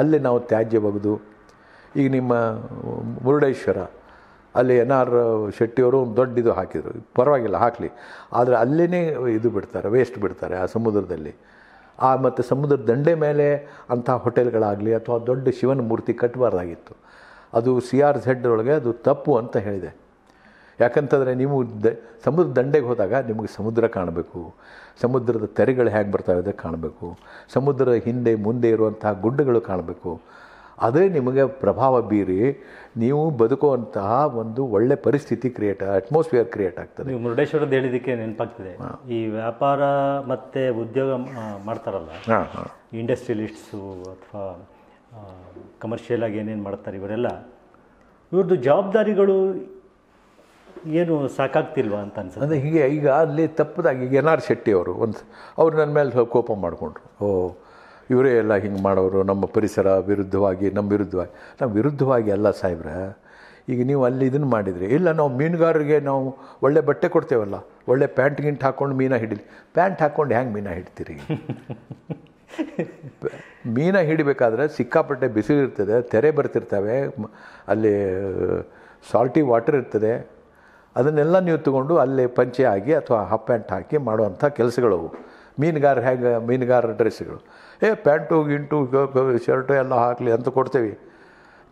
ಅಲ್ಲೇ ನಾವು ತ್ಯಾಜ್ಯ ಬಗೆದು ಈಗ ನಿಮ್ಮ ಮುರುಡೇಶ್ವರ ಅಲ್ಲಿ ಎನ್ ಆರ್ ಶೆಟ್ಟಿಯವರು ಒಂದು ದೊಡ್ಡ ಇದು ಹಾಕಿದರು ಪರವಾಗಿಲ್ಲ ಹಾಕಲಿ ಆದರೆ ಅಲ್ಲೇ ಇದು ಬಿಡ್ತಾರೆ ವೇಸ್ಟ್ ಬಿಡ್ತಾರೆ ಆ ಸಮುದ್ರದಲ್ಲಿ ಆ ಮತ್ತು ಸಮುದ್ರ ದಂಡೆ ಮೇಲೆ ಅಂಥ ಹೋಟೆಲ್ಗಳಾಗಲಿ ಅಥವಾ ದೊಡ್ಡ ಶಿವನ ಮೂರ್ತಿ ಕಟ್ಟಬಾರ್ದಾಗಿತ್ತು ಅದು ಸಿ ಆರ್ ಝೆಡ್ ಒಳಗೆ ಅದು ತಪ್ಪು ಅಂತ ಹೇಳಿದೆ ಯಾಕಂತಂದರೆ ನೀವು ದ ಸಮುದ್ರ ದಂಡೆಗೆ ಹೋದಾಗ ನಿಮಗೆ ಸಮುದ್ರ ಕಾಣಬೇಕು ಸಮುದ್ರದ ತೆರೆಗಳು ಹೇಗೆ ಬರ್ತಾ ಇದೆ ಕಾಣಬೇಕು ಸಮುದ್ರದ ಹಿಂದೆ ಮುಂದೆ ಇರುವಂತಹ ಗುಡ್ಡಗಳು ಕಾಣಬೇಕು ಅದೇ ನಿಮಗೆ ಪ್ರಭಾವ ಬೀರಿ ನೀವು ಬದುಕುವಂತಹ ಒಂದು ಒಳ್ಳೆ ಪರಿಸ್ಥಿತಿ ಕ್ರಿಯೇಟ್ ಅಟ್ಮಾಸ್ಫಿಯರ್ ಕ್ರಿಯೇಟ್ ಆಗ್ತದೆ ನೀವು ಮುರುಡೇಶ್ವರದ ಹೇಳಿದಕ್ಕೆ ನೆನಪಾಗ್ತದೆ ಈ ವ್ಯಾಪಾರ ಮತ್ತು ಉದ್ಯೋಗ ಮಾಡ್ತಾರಲ್ಲ ಇಂಡಸ್ಟ್ರಿಯಲಿಸ್ಟ್ಸು ಅಥವಾ ಕಮರ್ಷಿಯಲ್ ಆಗಿ ಏನೇನು ಮಾಡ್ತಾರೆ ಇವರೆಲ್ಲ ಇವ್ರದ್ದು ಜವಾಬ್ದಾರಿಗಳು ಏನು ಸಾಕಾಗ್ತಿಲ್ವಾ ಅಂತ ಅನ್ಸುತ್ತೆ ಅಂದರೆ ಹೀಗೆ ಈಗ ಅಲ್ಲಿ ತಪ್ಪದಾಗಿ ಈಗ ಎನ್ ಆರ್ ಶೆಟ್ಟಿ ಅವರು ಒಂದು ಅವ್ರು ನನ್ನ ಮೇಲೆ ಕೋಪ ಮಾಡಿಕೊಂಡ್ರು ಓಹ್ ಇವರೇ ಎಲ್ಲ ಹಿಂಗೆ ಮಾಡೋರು ನಮ್ಮ ಪರಿಸರ ವಿರುದ್ಧವಾಗಿ ನಮ್ಮ ವಿರುದ್ಧವಾಗಿ ನಾವು ವಿರುದ್ಧವಾಗಿ ಅಲ್ಲ ಸಾಹೇಬ್ರ ಈಗ ನೀವು ಅಲ್ಲಿ ಇದನ್ನು ಮಾಡಿದರೆ ಇಲ್ಲ ನಾವು ಮೀನುಗಾರರಿಗೆ ನಾವು ಒಳ್ಳೆ ಬಟ್ಟೆ ಕೊಡ್ತೇವಲ್ಲ ಒಳ್ಳೆ ಪ್ಯಾಂಟ್ ಗಿಂಟ್ ಹಾಕ್ಕೊಂಡು ಮೀನ ಹಿಡೀಲಿ ಪ್ಯಾಂಟ್ ಹಾಕ್ಕೊಂಡು ಹ್ಯಾಂಗೆ ಮೀನ ಹಿಡ್ತೀರಿ *laughs* ಮೀನ ಹಿಡಿಬೇಕಾದ್ರೆ ಸಿಕ್ಕಾಪಟ್ಟೆ ಬಿಸಿಲಿರ್ತದೆ ತೆರೆ ಬರ್ತಿರ್ತವೆ ಅಲ್ಲಿ ಸಾಲ್ಟಿ ವಾಟರ್ ಇರ್ತದೆ ಅದನ್ನೆಲ್ಲ ನೀವು ತಗೊಂಡು ಅಲ್ಲಿ ಪಂಚೆ ಆಗಿ ಅಥವಾ ಹಾಫ್ ಪ್ಯಾಂಟ್ ಹಾಕಿ ಮಾಡುವಂಥ ಕೆಲಸಗಳವು ಮೀನುಗಾರ ಹೇಗೆ ಮೀನುಗಾರ ಡ್ರೆಸ್ಗಳು ಏ ಪ್ಯಾಂಟು ಗಿಂಟು ಶರ್ಟು ಎಲ್ಲ ಹಾಕಲಿ ಅಂತ ಕೊಡ್ತೇವೆ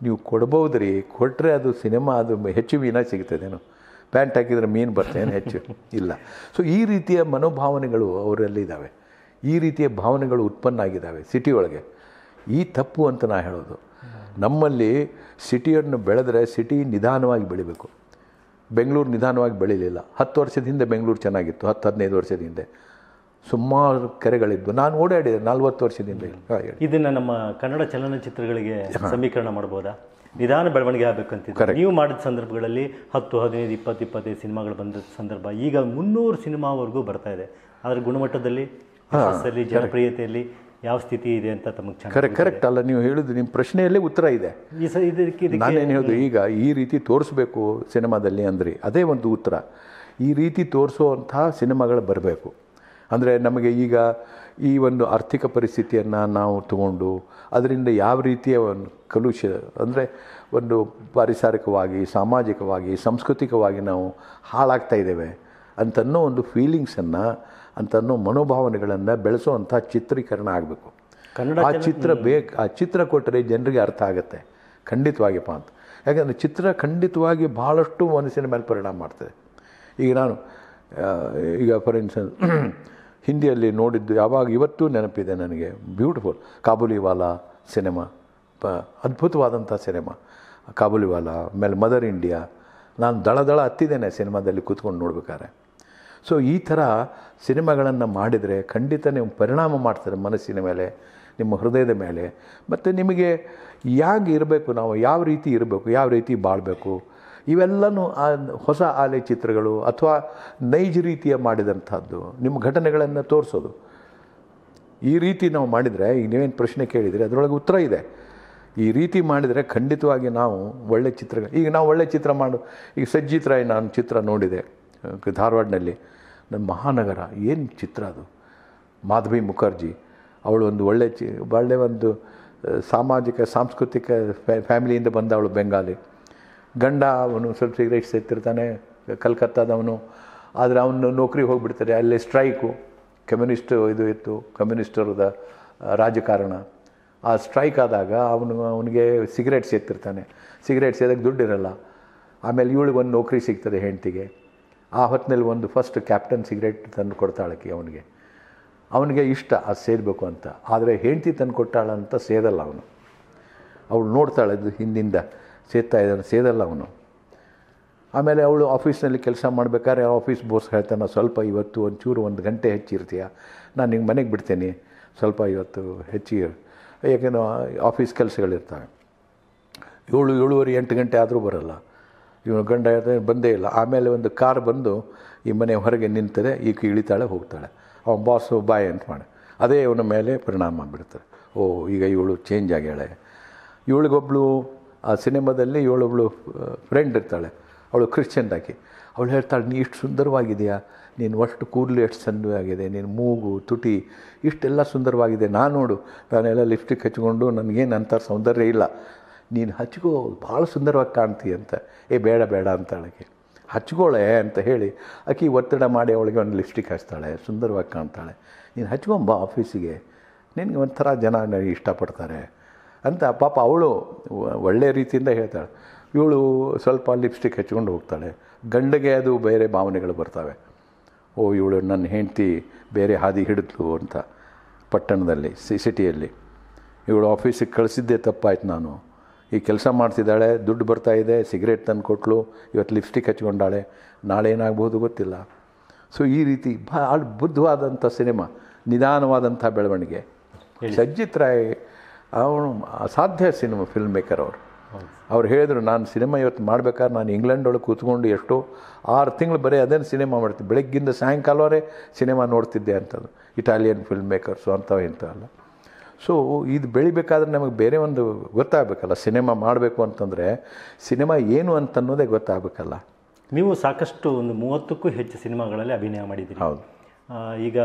ನೀವು ಕೊಡ್ಬೋದು ರೀ ಕೊಟ್ಟರೆ ಅದು ಸಿನಿಮಾ ಅದು ಹೆಚ್ಚು ಮೀನ ಸಿಗ್ತದೇನು ಪ್ಯಾಂಟ್ ಹಾಕಿದರೆ ಮೀನು ಬರ್ತೇನೆ ಹೆಚ್ಚು ಇಲ್ಲ ಸೊ ಈ ರೀತಿಯ ಮನೋಭಾವನೆಗಳು ಅವರಲ್ಲಿ ಅವರಲ್ಲಿದ್ದಾವೆ ಈ ರೀತಿಯ ಭಾವನೆಗಳು ಉತ್ಪನ್ನ ಆಗಿದ್ದಾವೆ ಸಿಟಿ ಒಳಗೆ ಈ ತಪ್ಪು ಅಂತ ನಾ ಹೇಳೋದು ನಮ್ಮಲ್ಲಿ ಸಿಟಿಯನ್ನು ಬೆಳೆದ್ರೆ ಸಿಟಿ ನಿಧಾನವಾಗಿ ಬೆಳಿಬೇಕು ಬೆಂಗಳೂರು ನಿಧಾನವಾಗಿ ಬೆಳಿಲಿಲ್ಲ ಹತ್ತು ವರ್ಷದ ಹಿಂದೆ ಬೆಂಗಳೂರು ಚೆನ್ನಾಗಿತ್ತು ಹತ್ತು ಹದಿನೈದು ವರ್ಷದ ಹಿಂದೆ ಸುಮಾರು ಕೆರೆಗಳಿದ್ವು ನಾನು ಓಡಾಡಿದೆ ನಲ್ವತ್ತು ವರ್ಷದಿಂದ ಇದನ್ನು ನಮ್ಮ ಕನ್ನಡ ಚಲನಚಿತ್ರಗಳಿಗೆ ಸಮೀಕರಣ ಮಾಡ್ಬೋದಾ ನಿಧಾನ ಬೆಳವಣಿಗೆ ಆಗಬೇಕಂತಿದ್ದರೆ ನೀವು ಮಾಡಿದ ಸಂದರ್ಭಗಳಲ್ಲಿ ಹತ್ತು ಹದಿನೈದು ಇಪ್ಪತ್ತು ಇಪ್ಪತ್ತೈದು ಸಿನಿಮಾಗಳು ಬಂದ ಸಂದರ್ಭ ಈಗ ಮುನ್ನೂರು ಸಿನಿಮಾವರೆಗೂ ಬರ್ತಾ ಇದೆ ಅದರ ಗುಣಮಟ್ಟದಲ್ಲಿ ಜನಪ್ರಿಯತೆಯಲ್ಲಿ ಯಾವ ಸ್ಥಿತಿ ಇದೆ ಅಂತ ತಮಗೆ ಕರೆಕ್ಟ್ ಅಲ್ಲ ನೀವು ಹೇಳಿದ್ದು ನಿಮ್ಮ ಪ್ರಶ್ನೆಯಲ್ಲಿ ಉತ್ತರ ಇದೆ ನಾನೇನು ಹೇಳೋದು ಈಗ ಈ ರೀತಿ ತೋರಿಸ್ಬೇಕು ಸಿನಿಮಾದಲ್ಲಿ ಅಂದರೆ ಅದೇ ಒಂದು ಉತ್ತರ ಈ ರೀತಿ ತೋರಿಸುವಂತಹ ಸಿನಿಮಾಗಳು ಬರಬೇಕು ಅಂದರೆ ನಮಗೆ ಈಗ ಈ ಒಂದು ಆರ್ಥಿಕ ಪರಿಸ್ಥಿತಿಯನ್ನು ನಾವು ತಗೊಂಡು ಅದರಿಂದ ಯಾವ ರೀತಿಯ ಒಂದು ಕಲುಷ ಅಂದರೆ ಒಂದು ಪಾರಿಸಾರಿಕವಾಗಿ ಸಾಮಾಜಿಕವಾಗಿ ಸಾಂಸ್ಕೃತಿಕವಾಗಿ ನಾವು ಹಾಳಾಗ್ತಾ ಇದ್ದೇವೆ ಅಂತನ್ನೋ ಒಂದು ಫೀಲಿಂಗ್ಸನ್ನು ಅಂತನ್ನೋ ಮನೋಭಾವನೆಗಳನ್ನು ಬೆಳೆಸೋವಂಥ ಚಿತ್ರೀಕರಣ ಆಗಬೇಕು ಆ ಚಿತ್ರ ಬೇಕು ಆ ಚಿತ್ರ ಕೊಟ್ಟರೆ ಜನರಿಗೆ ಅರ್ಥ ಆಗುತ್ತೆ ಖಂಡಿತವಾಗಿಪ್ಪ ಅಂತ ಯಾಕಂದರೆ ಚಿತ್ರ ಖಂಡಿತವಾಗಿ ಭಾಳಷ್ಟು ಮನಸ್ಸಿನ ಮೇಲೆ ಪರಿಣಾಮ ಮಾಡ್ತದೆ ಈಗ ನಾನು ಈಗ ಫಾರ್ ಇನ್ಸ್ಟೆನ್ಸ್ ಹಿಂದಿಯಲ್ಲಿ ನೋಡಿದ್ದು ಯಾವಾಗ ಇವತ್ತೂ ನೆನಪಿದೆ ನನಗೆ ಬ್ಯೂಟಿಫುಲ್ ಕಾಬೂಲಿವಾಲ ಸಿನಿಮಾ ಪ ಅದ್ಭುತವಾದಂಥ ಸಿನಿಮಾ ಕಾಬೂಲಿವಾಲ ಆಮೇಲೆ ಮದರ್ ಇಂಡಿಯಾ ನಾನು ದಳದಳ ಹತ್ತಿದ್ದೇನೆ ಸಿನಿಮಾದಲ್ಲಿ ಕೂತ್ಕೊಂಡು ನೋಡ್ಬೇಕಾದ್ರೆ ಸೊ ಈ ಥರ ಸಿನಿಮಾಗಳನ್ನು ಮಾಡಿದರೆ ಖಂಡಿತ ನೀವು ಪರಿಣಾಮ ಮಾಡ್ತಾರೆ ಮನಸ್ಸಿನ ಮೇಲೆ ನಿಮ್ಮ ಹೃದಯದ ಮೇಲೆ ಮತ್ತು ನಿಮಗೆ ಹೇಗೆ ಇರಬೇಕು ನಾವು ಯಾವ ರೀತಿ ಇರಬೇಕು ಯಾವ ರೀತಿ ಬಾಳಬೇಕು ಇವೆಲ್ಲವೂ ಆ ಹೊಸ ಆಲೆ ಚಿತ್ರಗಳು ಅಥವಾ ನೈಜ ರೀತಿಯ ಮಾಡಿದಂಥದ್ದು ನಿಮ್ಮ ಘಟನೆಗಳನ್ನು ತೋರಿಸೋದು ಈ ರೀತಿ ನಾವು ಮಾಡಿದರೆ ಈಗ ನೀವೇನು ಪ್ರಶ್ನೆ ಕೇಳಿದರೆ ಅದರೊಳಗೆ ಉತ್ತರ ಇದೆ ಈ ರೀತಿ ಮಾಡಿದರೆ ಖಂಡಿತವಾಗಿ ನಾವು ಒಳ್ಳೆ ಚಿತ್ರಗಳು ಈಗ ನಾವು ಒಳ್ಳೆ ಚಿತ್ರ ಮಾಡು ಈಗ ಸಜ್ಜಿತ್ ರಾಯ್ ನಾನು ಚಿತ್ರ ನೋಡಿದೆ ಧಾರವಾಡನಲ್ಲಿ ನನ್ನ ಮಹಾನಗರ ಏನು ಚಿತ್ರ ಅದು ಮಾಧವಿ ಮುಖರ್ಜಿ ಅವಳು ಒಂದು ಒಳ್ಳೆ ಚಿ ಒಳ್ಳೆ ಒಂದು ಸಾಮಾಜಿಕ ಸಾಂಸ್ಕೃತಿಕ ಫ್ಯಾಮಿಲಿಯಿಂದ ಬಂದವಳು ಬೆಂಗಾಲಿ ಗಂಡ ಅವನು ಸ್ವಲ್ಪ ಸಿಗರೇಟ್ ಸೇತಿರ್ತಾನೆ ಕಲ್ಕತ್ತಾದವನು ಆದರೆ ಅವನು ನೌಕರಿಗೆ ಹೋಗಿಬಿಡ್ತಾರೆ ಅಲ್ಲಿ ಸ್ಟ್ರೈಕು ಕಮ್ಯುನಿಸ್ಟ್ ಇದು ಇತ್ತು ಕಮ್ಯುನಿಸ್ಟರದ ರಾಜಕಾರಣ ಆ ಸ್ಟ್ರೈಕ್ ಆದಾಗ ಅವನು ಅವನಿಗೆ ಸಿಗರೇಟ್ ಸೇತಿರ್ತಾನೆ ಸಿಗರೇಟ್ ಸೇದಕ್ಕೆ ದುಡ್ಡು ಇರಲ್ಲ ಆಮೇಲೆ ಇವಳಿಗೆ ಒಂದು ನೌಕರಿ ಸಿಗ್ತದೆ ಹೆಂಡ್ತಿಗೆ ಆ ಹೊತ್ತಿನಲ್ಲಿ ಒಂದು ಫಸ್ಟ್ ಕ್ಯಾಪ್ಟನ್ ಸಿಗರೇಟ್ ತಂದು ಕೊಡ್ತಾಳಕ್ಕೆ ಅವನಿಗೆ ಅವನಿಗೆ ಇಷ್ಟ ಅದು ಸೇದಬೇಕು ಅಂತ ಆದರೆ ಹೆಂಡ್ತಿ ತಂದು ಕೊಟ್ಟಾಳಂತ ಸೇದಲ್ಲ ಅವನು ಅವಳು ನೋಡ್ತಾಳೆ ಅದು ಹಿಂದಿಂದ ಸೇದ್ತಾ ಇದ್ದಾನೆ ಸೇದಲ್ಲ ಅವನು ಆಮೇಲೆ ಅವಳು ಆಫೀಸ್ನಲ್ಲಿ ಕೆಲಸ ಮಾಡಬೇಕಾದ್ರೆ ಆಫೀಸ್ ಬೋಸ್ ಹೇಳ್ತಾನೆ ಸ್ವಲ್ಪ ಇವತ್ತು ಒಂಚೂರು ಒಂದು ಗಂಟೆ ಹೆಚ್ಚಿರ್ತೀಯ ನಾನು ನಿಂಗೆ ಮನೆಗೆ ಬಿಡ್ತೀನಿ ಸ್ವಲ್ಪ ಇವತ್ತು ಹೆಚ್ಚಿ ಯಾಕೆಂದ್ರೆ ಆಫೀಸ್ ಕೆಲಸಗಳಿರ್ತವೆ ಏಳು ಏಳುವರೆ ಎಂಟು ಗಂಟೆ ಆದರೂ ಬರೋಲ್ಲ ಇವನು ಗಂಡ ಬಂದೇ ಇಲ್ಲ ಆಮೇಲೆ ಒಂದು ಕಾರ್ ಬಂದು ಈ ಮನೆ ಹೊರಗೆ ನಿಂತರೆ ಈಕೆ ಇಳಿತಾಳೆ ಹೋಗ್ತಾಳೆ ಅವನ ಬಾಸು ಬಾಯ್ ಅಂತ ಮಾಡಿ ಅದೇ ಇವನ ಮೇಲೆ ಪರಿಣಾಮ ಬೀಳ್ತಾರೆ ಓ ಈಗ ಇವಳು ಚೇಂಜ್ ಆಗ್ಯಾಳೆ ಇವಳಿಗೊಬ್ಬಳು ಆ ಸಿನಿಮಾದಲ್ಲಿ ಇವಳೊಬ್ಳು ಫ್ರೆಂಡ್ ಇರ್ತಾಳೆ ಅವಳು ಕ್ರಿಶ್ಚಿಯನ್ ಆಗಿ ಅವಳು ಹೇಳ್ತಾಳೆ ನೀ ಇಷ್ಟು ಸುಂದರವಾಗಿದೆಯಾ ನೀನು ಅಷ್ಟು ಕೂದಲು ಎಷ್ಟು ಆಗಿದೆ ನೀನು ಮೂಗು ತುಟಿ ಇಷ್ಟೆಲ್ಲ ಸುಂದರವಾಗಿದೆ ನಾನು ನೋಡು ನಾನೆಲ್ಲ ಲಿಪ್ಸ್ಟಿಕ್ ಹಚ್ಕೊಂಡು ನನಗೇನು ಅಂಥ ಸೌಂದರ್ಯ ಇಲ್ಲ ನೀನು ಹಚ್ಕೋ ಭಾಳ ಸುಂದರವಾಗಿ ಕಾಣ್ತೀಯ ಅಂತ ಏ ಬೇಡ ಬೇಡ ಅಂತ ಅವಳಿಗೆ ಹಚ್ಕೊಳ್ಳೆ ಅಂತ ಹೇಳಿ ಆಕೆ ಒತ್ತಡ ಮಾಡಿ ಅವಳಿಗೆ ಒಂದು ಲಿಪ್ಸ್ಟಿಕ್ ಹಚ್ತಾಳೆ ಸುಂದರವಾಗಿ ಕಾಣ್ತಾಳೆ ನೀನು ಹಚ್ಕೊಂಬ ಆಫೀಸಿಗೆ ನಿನಗೆ ಒಂಥರ ಜನ ಇಷ್ಟಪಡ್ತಾರೆ ಅಂತ ಪಾಪ ಅವಳು ಒಳ್ಳೆ ರೀತಿಯಿಂದ ಹೇಳ್ತಾಳೆ ಇವಳು ಸ್ವಲ್ಪ ಲಿಪ್ಸ್ಟಿಕ್ ಹಚ್ಕೊಂಡು ಹೋಗ್ತಾಳೆ ಗಂಡಗೆ ಅದು ಬೇರೆ ಭಾವನೆಗಳು ಬರ್ತವೆ ಓ ಇವಳು ನನ್ನ ಹೆಂಡ್ತಿ ಬೇರೆ ಹಾದಿ ಹಿಡಿದ್ಲು ಅಂತ ಪಟ್ಟಣದಲ್ಲಿ ಸಿ ಸಿಟಿಯಲ್ಲಿ ಇವಳು ಆಫೀಸಿಗೆ ಕಳಿಸಿದ್ದೆ ತಪ್ಪಾಯ್ತು ನಾನು ಈ ಕೆಲಸ ಮಾಡ್ತಿದ್ದಾಳೆ ದುಡ್ಡು ಬರ್ತಾಯಿದೆ ಸಿಗರೇಟ್ ತಂದು ಕೊಟ್ಟಳು ಇವತ್ತು ಲಿಪ್ಸ್ಟಿಕ್ ಹಚ್ಕೊಂಡಾಳೆ ನಾಳೆ ಏನಾಗ್ಬೋದು ಗೊತ್ತಿಲ್ಲ ಸೊ ಈ ರೀತಿ ಭಾಳ ಬುದ್ಧವಾದಂಥ ಸಿನಿಮಾ ನಿಧಾನವಾದಂಥ ಬೆಳವಣಿಗೆ ಸಜ್ಜಿತ್ ರಾಯ್ ಅವನು ಅಸಾಧ್ಯ ಸಿನಿಮಾ ಫಿಲ್ಮ್ ಮೇಕರ್ ಅವರು ಅವ್ರು ಹೇಳಿದರು ನಾನು ಸಿನಿಮಾ ಇವತ್ತು ಮಾಡ್ಬೇಕಾದ್ರೆ ನಾನು ಇಂಗ್ಲೆಂಡ್ ಒಳಗೆ ಕೂತ್ಕೊಂಡು ಎಷ್ಟೋ ಆರು ತಿಂಗಳು ಬರೀ ಅದೇನು ಸಿನಿಮಾ ಮಾಡ್ತೀನಿ ಬೆಳಗ್ಗಿಂದ ಸಾಯಂಕಾಲವರೇ ಸಿನಿಮಾ ನೋಡ್ತಿದ್ದೆ ಅಂಥದ್ದು ಇಟಾಲಿಯನ್ ಫಿಲ್ಮ್ ಮೇಕರ್ಸು ಅಂಥವು ಇಂಥವಲ್ಲ ಸೊ ಇದು ಬೆಳಿಬೇಕಾದ್ರೆ ನಮಗೆ ಬೇರೆ ಒಂದು ಗೊತ್ತಾಗಬೇಕಲ್ಲ ಸಿನಿಮಾ ಮಾಡಬೇಕು ಅಂತಂದರೆ ಸಿನಿಮಾ ಏನು ಅಂತನ್ನೋದೇ ಗೊತ್ತಾಗಬೇಕಲ್ಲ ನೀವು ಸಾಕಷ್ಟು ಒಂದು ಮೂವತ್ತಕ್ಕೂ ಹೆಚ್ಚು ಸಿನಿಮಾಗಳಲ್ಲಿ ಅಭಿನಯ ಮಾಡಿದ್ದೀರಿ ಹೌದು ಈಗ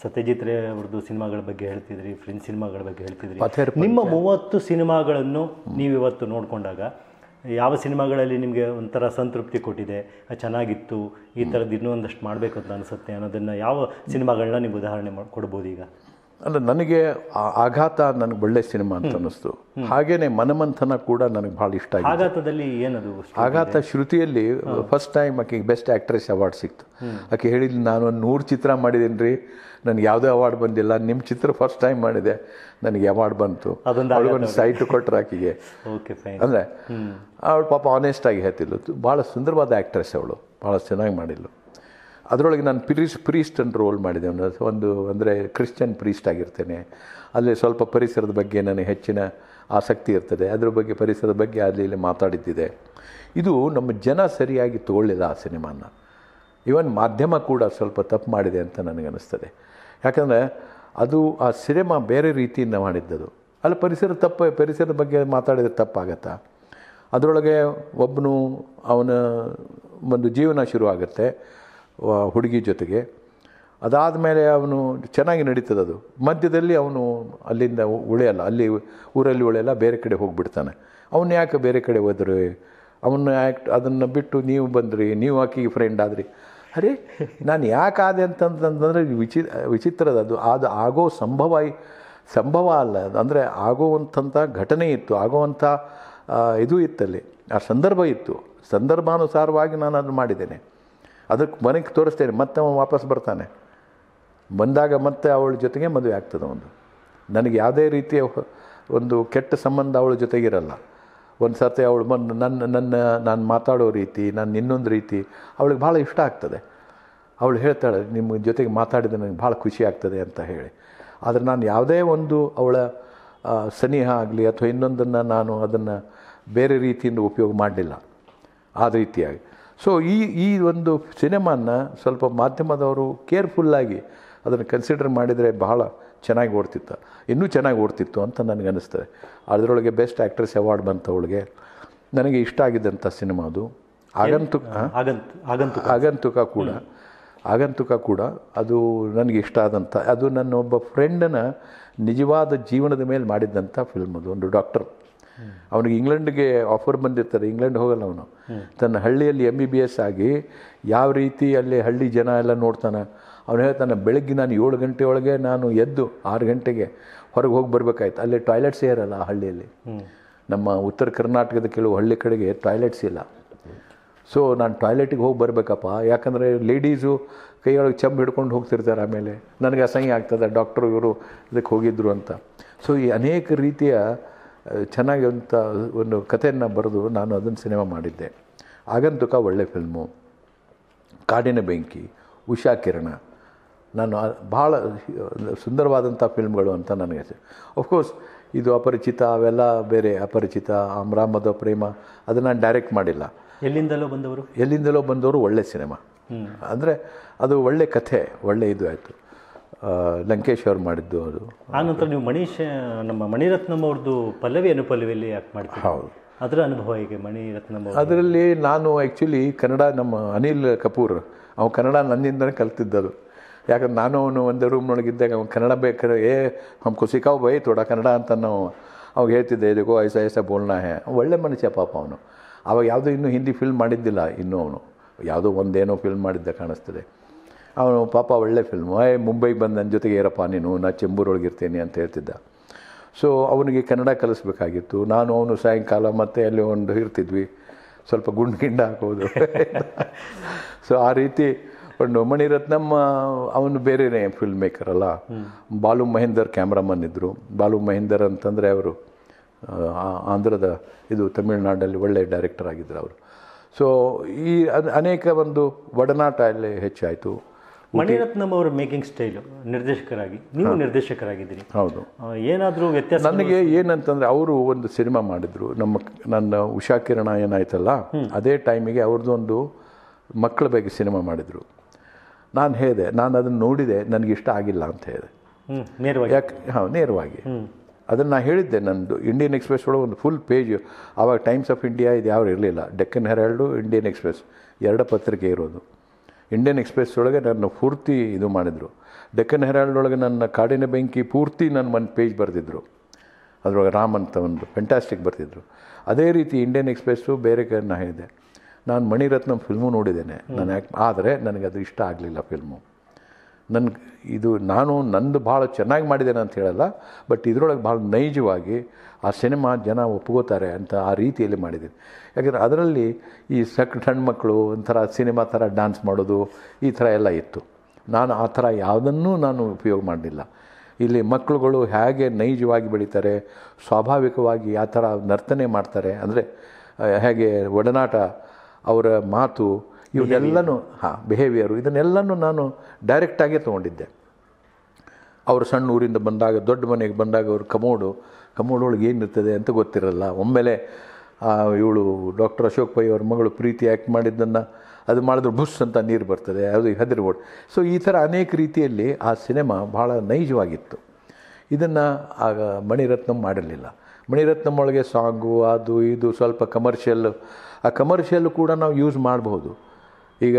ಸತ್ಯಜಿತ್ ರೇ ಅವ್ರದ್ದು ಸಿನಿಮಾಗಳ ಬಗ್ಗೆ ಹೇಳ್ತಿದ್ರಿ ಫ್ರೆಂಡ್ ಸಿನಿಮಾಗಳ ಬಗ್ಗೆ ಹೇಳ್ತಿದ್ರಿ ನಿಮ್ಮ ಮೂವತ್ತು ಸಿನಿಮಾಗಳನ್ನು ನೀವು ಇವತ್ತು ನೋಡಿಕೊಂಡಾಗ ಯಾವ ಸಿನಿಮಾಗಳಲ್ಲಿ ನಿಮಗೆ ಒಂಥರ ಸಂತೃಪ್ತಿ ಕೊಟ್ಟಿದೆ ಚೆನ್ನಾಗಿತ್ತು ಈ ಥರದ್ದು ಇನ್ನೂ ಒಂದಷ್ಟು ಮಾಡಬೇಕು ಅಂತ ಅನಿಸುತ್ತೆ ಅನ್ನೋದನ್ನು ಯಾವ ಸಿನಿಮಾಗಳನ್ನ ನೀವು ಉದಾಹರಣೆ ಮಾಡಿ ಕೊಡ್ಬೋದು ಈಗ ಅಂದ್ರೆ ನನಗೆ ಆಘಾತ ನನಗೆ ಒಳ್ಳೆ ಸಿನಿಮಾ ಅಂತ ಅನ್ನಿಸ್ತು ಹಾಗೇನೆ ಮನಮಂಥನ ಕೂಡ ನನಗೆ ಭಾಳ ಇಷ್ಟ ಆಗಿದೆ ಆಘಾತದಲ್ಲಿ ಏನದು ಆಘಾತ ಶ್ರುತಿಯಲ್ಲಿ ಫಸ್ಟ್ ಟೈಮ್ ಆಕೆಗೆ ಬೆಸ್ಟ್ ಆ್ಯಕ್ಟ್ರೆಸ್ ಅವಾರ್ಡ್ ಸಿಕ್ತು ಆಕೆ ಹೇಳಿದ್ ನಾನು ಒಂದು ನೂರು ಚಿತ್ರ ಮಾಡಿದ್ದೀನಿ ರೀ ನನಗೆ ಯಾವುದೇ ಅವಾರ್ಡ್ ಬಂದಿಲ್ಲ ನಿಮ್ಮ ಚಿತ್ರ ಫಸ್ಟ್ ಟೈಮ್ ಮಾಡಿದೆ ನನಗೆ ಅವಾರ್ಡ್ ಬಂತು ಅದೊಂದು ಸೈಟ್ ಕೊಟ್ಟರು ಆಕೆಗೆ ಅಂದರೆ ಅವಳು ಪಾಪ ಆನೆಸ್ಟ್ ಆಗಿ ಭಾಳ ಸುಂದರವಾದ ಆ್ಯಕ್ಟ್ರೆಸ್ ಅವಳು ಭಾಳ ಚೆನ್ನಾಗಿ ಮಾಡಿದ್ಲು ಅದರೊಳಗೆ ನಾನು ಪ್ರೀಸ್ ಪ್ರೀಸ್ಟನ್ನು ರೋಲ್ ಮಾಡಿದೆ ಒಂದು ಅಂದರೆ ಕ್ರಿಶ್ಚಿಯನ್ ಪ್ರೀಸ್ಟ್ ಆಗಿರ್ತೇನೆ ಅಲ್ಲಿ ಸ್ವಲ್ಪ ಪರಿಸರದ ಬಗ್ಗೆ ನನಗೆ ಹೆಚ್ಚಿನ ಆಸಕ್ತಿ ಇರ್ತದೆ ಅದರ ಬಗ್ಗೆ ಪರಿಸರದ ಬಗ್ಗೆ ಅಲ್ಲಿ ಇಲ್ಲಿ ಮಾತಾಡಿದ್ದಿದೆ ಇದು ನಮ್ಮ ಜನ ಸರಿಯಾಗಿ ತಗೊಳ್ಳಿಲ್ಲ ಆ ಸಿನಿಮಾನ ಇವನ್ ಮಾಧ್ಯಮ ಕೂಡ ಸ್ವಲ್ಪ ತಪ್ಪು ಮಾಡಿದೆ ಅಂತ ನನಗನ್ನಿಸ್ತದೆ ಯಾಕಂದರೆ ಅದು ಆ ಸಿನಿಮಾ ಬೇರೆ ರೀತಿಯಿಂದ ಮಾಡಿದ್ದದು ಅಲ್ಲಿ ಪರಿಸರ ತಪ್ಪು ಪರಿಸರದ ಬಗ್ಗೆ ಮಾತಾಡಿದರೆ ತಪ್ಪಾಗತ್ತಾ ಅದರೊಳಗೆ ಒಬ್ಬನು ಅವನ ಒಂದು ಜೀವನ ಶುರುವಾಗುತ್ತೆ ಹುಡುಗಿ ಜೊತೆಗೆ ಅದಾದ ಮೇಲೆ ಅವನು ಚೆನ್ನಾಗಿ ನಡೀತದೆ ಅದು ಮಧ್ಯದಲ್ಲಿ ಅವನು ಅಲ್ಲಿಂದ ಉಳಿಯಲ್ಲ ಅಲ್ಲಿ ಊರಲ್ಲಿ ಉಳಿಯಲ್ಲ ಬೇರೆ ಕಡೆ ಹೋಗಿಬಿಡ್ತಾನೆ ಅವನು ಯಾಕೆ ಬೇರೆ ಕಡೆ ಹೋದ್ರಿ ಅವನು ಯಾಕೆ ಅದನ್ನು ಬಿಟ್ಟು ನೀವು ಬಂದ್ರಿ ನೀವು ಆಕಿಗೆ ಫ್ರೆಂಡ್ ಆದ್ರಿ ಅರೆ ನಾನು ಯಾಕೆ ಆದೆ ಅಂತಂತಂದರೆ ವಿಚಿ ವಿಚಿತ್ರದ ಅದು ಆಗೋ ಸಂಭವ ಸಂಭವ ಅಲ್ಲ ಅಂದರೆ ಆಗುವಂಥ ಘಟನೆ ಇತ್ತು ಆಗುವಂಥ ಇದು ಇತ್ತಲ್ಲಿ ಆ ಸಂದರ್ಭ ಇತ್ತು ಸಂದರ್ಭಾನುಸಾರವಾಗಿ ನಾನು ಅದನ್ನು ಮಾಡಿದ್ದೇನೆ ಅದಕ್ಕೆ ಮನೆಗೆ ತೋರಿಸ್ತೇನೆ ಮತ್ತೆ ಅವನು ವಾಪಸ್ ಬರ್ತಾನೆ ಬಂದಾಗ ಮತ್ತೆ ಅವಳ ಜೊತೆಗೆ ಮದುವೆ ಆಗ್ತದೆ ಒಂದು ನನಗೆ ಯಾವುದೇ ರೀತಿಯ ಒಂದು ಕೆಟ್ಟ ಸಂಬಂಧ ಅವಳ ಜೊತೆಗಿರಲ್ಲ ಒಂದು ಸರ್ತಿ ಅವಳು ಬಂದು ನನ್ನ ನನ್ನ ನಾನು ಮಾತಾಡೋ ರೀತಿ ನನ್ನ ಇನ್ನೊಂದು ರೀತಿ ಅವಳಿಗೆ ಭಾಳ ಇಷ್ಟ ಆಗ್ತದೆ ಅವಳು ಹೇಳ್ತಾಳೆ ನಿಮ್ಮ ಜೊತೆಗೆ ಮಾತಾಡಿದ ನನಗೆ ಭಾಳ ಖುಷಿ ಆಗ್ತದೆ ಅಂತ ಹೇಳಿ ಆದರೆ ನಾನು ಯಾವುದೇ ಒಂದು ಅವಳ ಸನಿಹ ಆಗಲಿ ಅಥವಾ ಇನ್ನೊಂದನ್ನು ನಾನು ಅದನ್ನು ಬೇರೆ ರೀತಿಯಿಂದ ಉಪಯೋಗ ಮಾಡಲಿಲ್ಲ ಆ ರೀತಿಯಾಗಿ ಸೊ ಈ ಈ ಒಂದು ಸಿನಿಮಾನ ಸ್ವಲ್ಪ ಮಾಧ್ಯಮದವರು ಕೇರ್ಫುಲ್ಲಾಗಿ ಅದನ್ನು ಕನ್ಸಿಡರ್ ಮಾಡಿದರೆ ಬಹಳ ಚೆನ್ನಾಗಿ ಓಡ್ತಿತ್ತು ಇನ್ನೂ ಚೆನ್ನಾಗಿ ಓಡ್ತಿತ್ತು ಅಂತ ನನಗನ್ನಿಸ್ತದೆ ಅದರೊಳಗೆ ಬೆಸ್ಟ್ ಆ್ಯಕ್ಟ್ರೆಸ್ ಅವಾರ್ಡ್ ಅವಳಿಗೆ ನನಗೆ ಇಷ್ಟ ಆಗಿದ್ದಂಥ ಸಿನಿಮಾ ಅದು ಆಗಂತುಕ ಆಗಂತುಕ ಆಗಂತುಕ ಕೂಡ ಆಗಂತುಕ ಕೂಡ ಅದು ನನಗೆ ಇಷ್ಟ ಆದಂಥ ಅದು ನನ್ನ ಒಬ್ಬ ಫ್ರೆಂಡನ ನಿಜವಾದ ಜೀವನದ ಮೇಲೆ ಮಾಡಿದ್ದಂಥ ಫಿಲ್ಮ್ ಅದು ಒಂದು ಡಾಕ್ಟರ್ ಅವನಿಗೆ ಇಂಗ್ಲೆಂಡ್ಗೆ ಆಫರ್ ಬಂದಿರ್ತಾರೆ ಇಂಗ್ಲೆಂಡ್ ಹೋಗಲ್ಲ ಅವನು ತನ್ನ ಹಳ್ಳಿಯಲ್ಲಿ ಎಮ್ ಬಿ ಬಿ ಎಸ್ ಆಗಿ ಯಾವ ರೀತಿ ಅಲ್ಲಿ ಹಳ್ಳಿ ಜನ ಎಲ್ಲ ನೋಡ್ತಾನೆ ಅವನು ಹೇಳ್ತಾನೆ ಬೆಳಗ್ಗೆ ನಾನು ಏಳು ಗಂಟೆಯೊಳಗೆ ನಾನು ಎದ್ದು ಆರು ಗಂಟೆಗೆ ಹೊರಗೆ ಹೋಗಿ ಬರಬೇಕಾಯ್ತು ಅಲ್ಲಿ ಟಾಯ್ಲೆಟ್ಸೇ ಇರಲ್ಲ ಆ ಹಳ್ಳಿಯಲ್ಲಿ ನಮ್ಮ ಉತ್ತರ ಕರ್ನಾಟಕದ ಕೆಲವು ಹಳ್ಳಿ ಕಡೆಗೆ ಟಾಯ್ಲೆಟ್ಸ್ ಇಲ್ಲ ಸೊ ನಾನು ಟಾಯ್ಲೆಟಿಗೆ ಹೋಗಿ ಬರಬೇಕಪ್ಪ ಯಾಕಂದರೆ ಲೇಡೀಸು ಕೈಯೊಳಗೆ ಚಂಬ್ ಹಿಡ್ಕೊಂಡು ಹೋಗ್ತಿರ್ತಾರೆ ಆಮೇಲೆ ನನಗೆ ಅಸಹ್ಯ ಆಗ್ತದೆ ಡಾಕ್ಟ್ರು ಇವರು ಇದಕ್ಕೆ ಹೋಗಿದ್ದರು ಅಂತ ಸೊ ಈ ಅನೇಕ ರೀತಿಯ ಚೆನ್ನಾಗಿ ಒಂದು ಕಥೆಯನ್ನು ಬರೆದು ನಾನು ಅದನ್ನು ಸಿನಿಮಾ ಮಾಡಿದ್ದೆ ಆಗಂತುಕ ಒಳ್ಳೆ ಫಿಲ್ಮು ಕಾಡಿನ ಬೆಂಕಿ ಉಷಾ ಕಿರಣ ನಾನು ಭಾಳ ಸುಂದರವಾದಂಥ ಫಿಲ್ಮ್ಗಳು ಅಂತ ನನಗೆ ಅಫ್ಕೋರ್ಸ್ ಇದು ಅಪರಿಚಿತ ಅವೆಲ್ಲ ಬೇರೆ ಅಪರಿಚಿತ ಆಮ್ರಾಮದ ಪ್ರೇಮ ಅದನ್ನು ಡೈರೆಕ್ಟ್ ಮಾಡಿಲ್ಲ ಎಲ್ಲಿಂದಲೋ ಬಂದವರು ಎಲ್ಲಿಂದಲೋ ಬಂದವರು ಒಳ್ಳೆ ಸಿನಿಮಾ ಅಂದರೆ ಅದು ಒಳ್ಳೆ ಕಥೆ ಒಳ್ಳೆ ಇದು ಆಯಿತು ಲಂಕೇಶ್ ಅವ್ರು ಮಾಡಿದ್ದು ಅದು ಆನಂತರ ನೀವು ಮಣೀಶ್ ನಮ್ಮ ಮಣಿರತ್ನಂ ಅವ್ರದ್ದು ಪಲ್ಲವಿ ಅನುಪಲ್ಲವಿಯಲ್ಲಿ ಯಾಕೆ ಮಾಡ್ತೀವಿ ಹೌದು ಅದರ ಅನುಭವ ಹೇಗೆ ಮಣಿರತ್ನಂ ಅದರಲ್ಲಿ ನಾನು ಆ್ಯಕ್ಚುಲಿ ಕನ್ನಡ ನಮ್ಮ ಅನಿಲ್ ಕಪೂರ್ ಅವ್ನು ಕನ್ನಡ ನನ್ನಿಂದನೇ ಕಲ್ತಿದ್ದರು ಯಾಕಂದ್ರೆ ನಾನು ಅವನು ಒಂದು ರೂಮ್ನೊಳಗಿದ್ದಾಗ ಅವ್ನು ಕನ್ನಡ ಬೇಕಾದ್ರೆ ಏ ಅವ್ನು ಕುಸಿಕಾವ್ ಬೈ ತೋಡ ಕನ್ನಡ ಅಂತ ನಾವು ಅವಾಗ ಹೇಳ್ತಿದ್ದೆ ಇದಕ್ಕೋ ಐಸ ಐಸ ಬೋಲ್ನಾ ಹೇ ಒಳ್ಳೆ ಮನುಷ್ಯ ಪಾಪ ಅವನು ಅವಾಗ ಯಾವುದೂ ಇನ್ನೂ ಹಿಂದಿ ಫಿಲ್ಮ್ ಮಾಡಿದ್ದಿಲ್ಲ ಇನ್ನೂ ಅವನು ಯಾವುದೋ ಒಂದೇನೋ ಫಿಲ್ಮ್ ಮಾಡಿದ್ದೆ ಕಾಣಿಸ್ತದೆ ಅವನು ಪಾಪ ಒಳ್ಳೆ ಫಿಲ್ಮು ಏ ಮುಂಬೈಗೆ ಬಂದು ನನ್ನ ಜೊತೆಗೆ ಏರಪ್ಪ ನೀನು ನಾ ಚೆಂಬೂರೊಳಗೆ ಇರ್ತೀನಿ ಅಂತ ಹೇಳ್ತಿದ್ದ ಸೊ ಅವನಿಗೆ ಕನ್ನಡ ಕಲಿಸ್ಬೇಕಾಗಿತ್ತು ನಾನು ಅವನು ಸಾಯಂಕಾಲ ಮತ್ತೆ ಅಲ್ಲಿ ಒಂದು ಇರ್ತಿದ್ವಿ ಸ್ವಲ್ಪ ಗುಂಡು ಗಿಂಡ ಹಾಕೋದು ಸೊ *laughs* ಆ ರೀತಿ ಒಂದು ಮಣಿರತ್ನಮ್ಮ ಅವನು ಬೇರೆನೇ ಫಿಲ್ಮ್ ಮೇಕರ್ ಅಲ್ಲ ಬಾಲು ಮಹೇಂದರ್ ಕ್ಯಾಮ್ರಾಮನ್ ಇದ್ದರು ಬಾಲು ಮಹೇಂದರ್ ಅಂತಂದರೆ ಅವರು ಆಂಧ್ರದ ಇದು ತಮಿಳುನಾಡಲ್ಲಿ ಒಳ್ಳೆಯ ಡೈರೆಕ್ಟರ್ ಆಗಿದ್ದರು ಅವರು ಸೊ ಈ ಅನೇಕ ಒಂದು ಒಡನಾಟ ಅಲ್ಲಿ ಹೆಚ್ಚಾಯಿತು ಮಣಿರತ್ನಂ ಅವರ ಮೇಕಿಂಗ್ ಸ್ಟೈಲು ನಿರ್ದೇಶಕರಾಗಿ ನೀವು ನಿರ್ದೇಶಕರಾಗಿದ್ದೀರಿ ಹೌದು ಏನಾದರೂ ವ್ಯತ್ಯಾಸ ನನಗೆ ಏನಂತಂದರೆ ಅವರು ಒಂದು ಸಿನಿಮಾ ಮಾಡಿದರು ನಮ್ಮ ನನ್ನ ಉಷಾ ಕಿರಣ ಏನಾಯ್ತಲ್ಲ ಅದೇ ಟೈಮಿಗೆ ಅವ್ರದ್ದೊಂದು ಮಕ್ಕಳ ಬಗ್ಗೆ ಸಿನಿಮಾ ಮಾಡಿದರು ನಾನು ಹೇಳಿದೆ ನಾನು ಅದನ್ನು ನೋಡಿದೆ ನನಗೆ ಇಷ್ಟ ಆಗಿಲ್ಲ ಅಂತ ಹೇಳಿದೆ ನೇರವಾಗಿ ಯಾಕೆ ಹಾಂ ನೇರವಾಗಿ ಅದನ್ನು ನಾನು ಹೇಳಿದ್ದೆ ನಂದು ಇಂಡಿಯನ್ ಎಕ್ಸ್ಪ್ರೆಸ್ ಒಳಗೆ ಒಂದು ಫುಲ್ ಪೇಜ್ ಆವಾಗ ಟೈಮ್ಸ್ ಆಫ್ ಇಂಡಿಯಾ ಇದು ಯಾವ ಇರಲಿಲ್ಲ ಡೆಕ್ಕನ್ ಹೆರಾಲ್ಡು ಇಂಡಿಯನ್ ಎಕ್ಸ್ಪ್ರೆಸ್ ಎರಡು ಪತ್ರಿಕೆ ಇರೋದು ಇಂಡಿಯನ್ ಎಕ್ಸ್ಪ್ರೆಸ್ ಒಳಗೆ ನನ್ನ ಪೂರ್ತಿ ಇದು ಮಾಡಿದರು ಡೆಕ್ಕನ್ ಹೆರಾಲ್ಡ್ ಒಳಗೆ ನನ್ನ ಕಾಡಿನ ಬೆಂಕಿ ಪೂರ್ತಿ ನನ್ನ ಒಂದು ಪೇಜ್ ಬರ್ತಿದ್ರು ಅದರೊಳಗೆ ರಾಮ್ ಅಂತ ಒಂದು ಫೆಂಟಾಸ್ಟಿಕ್ ಬರ್ತಿದ್ರು ಅದೇ ರೀತಿ ಇಂಡಿಯನ್ ಎಕ್ಸ್ಪ್ರೆಸ್ಸು ಬೇರೆ ಕಡೆ ಇದೆ ನಾನು ಮಣಿರತ್ನಂ ಫಿಲ್ಮು ನೋಡಿದ್ದೇನೆ ನಾನು ಯಾಕೆ ಆದರೆ ನನಗೆ ಅದು ಇಷ್ಟ ಆಗಲಿಲ್ಲ ಫಿಲ್ಮು ನನ್ನ ಇದು ನಾನು ನಂದು ಭಾಳ ಚೆನ್ನಾಗಿ ಮಾಡಿದ್ದೇನೆ ಅಂತ ಹೇಳಲ್ಲ ಬಟ್ ಇದರೊಳಗೆ ಭಾಳ ನೈಜವಾಗಿ ಆ ಸಿನಿಮಾ ಜನ ಒಪ್ಕೋತಾರೆ ಅಂತ ಆ ರೀತಿಯಲ್ಲಿ ಮಾಡಿದ್ದೀನಿ ಯಾಕಂದರೆ ಅದರಲ್ಲಿ ಈ ಸಕ್ ಮಕ್ಕಳು ಒಂಥರ ಸಿನಿಮಾ ಥರ ಡ್ಯಾನ್ಸ್ ಮಾಡೋದು ಈ ಥರ ಎಲ್ಲ ಇತ್ತು ನಾನು ಆ ಥರ ಯಾವುದನ್ನೂ ನಾನು ಉಪಯೋಗ ಮಾಡಲಿಲ್ಲ ಇಲ್ಲಿ ಮಕ್ಕಳುಗಳು ಹೇಗೆ ನೈಜವಾಗಿ ಬೆಳೀತಾರೆ ಸ್ವಾಭಾವಿಕವಾಗಿ ಆ ಥರ ನರ್ತನೆ ಮಾಡ್ತಾರೆ ಅಂದರೆ ಹೇಗೆ ಒಡನಾಟ ಅವರ ಮಾತು ಇವನ್ನೆಲ್ಲನೂ ಹಾಂ ಬಿಹೇವಿಯರು ಇದನ್ನೆಲ್ಲನೂ ನಾನು ಡೈರೆಕ್ಟಾಗೇ ತೊಗೊಂಡಿದ್ದೆ ಅವರು ಸಣ್ಣ ಊರಿಂದ ಬಂದಾಗ ದೊಡ್ಡ ಮನೆಗೆ ಬಂದಾಗ ಅವರು ಕಮೋಡು ಕಮೋಡೊಳಗೆ ಏನಿರ್ತದೆ ಅಂತ ಗೊತ್ತಿರಲ್ಲ ಒಮ್ಮೆಲೆ ಇವಳು ಡಾಕ್ಟರ್ ಅಶೋಕ್ ಪೈ ಅವ್ರ ಮಗಳು ಪ್ರೀತಿ ಆ್ಯಕ್ಟ್ ಮಾಡಿದ್ದನ್ನು ಅದು ಮಾಡಿದ್ರೆ ಬುಸ್ ಅಂತ ನೀರು ಬರ್ತದೆ ಅದು ಹೆದರ್ಬೋಡ್ ಸೊ ಈ ಥರ ಅನೇಕ ರೀತಿಯಲ್ಲಿ ಆ ಸಿನಿಮಾ ಭಾಳ ನೈಜವಾಗಿತ್ತು ಇದನ್ನು ಆಗ ಮಣಿರತ್ನಂ ಮಾಡಿರಲಿಲ್ಲ ಮಣಿರತ್ನಂ ಒಳಗೆ ಸಾಂಗು ಅದು ಇದು ಸ್ವಲ್ಪ ಕಮರ್ಷಿಯಲ್ಲು ಆ ಕಮರ್ಷಿಯಲ್ಲು ಕೂಡ ನಾವು ಯೂಸ್ ಮಾಡಬಹುದು ಈಗ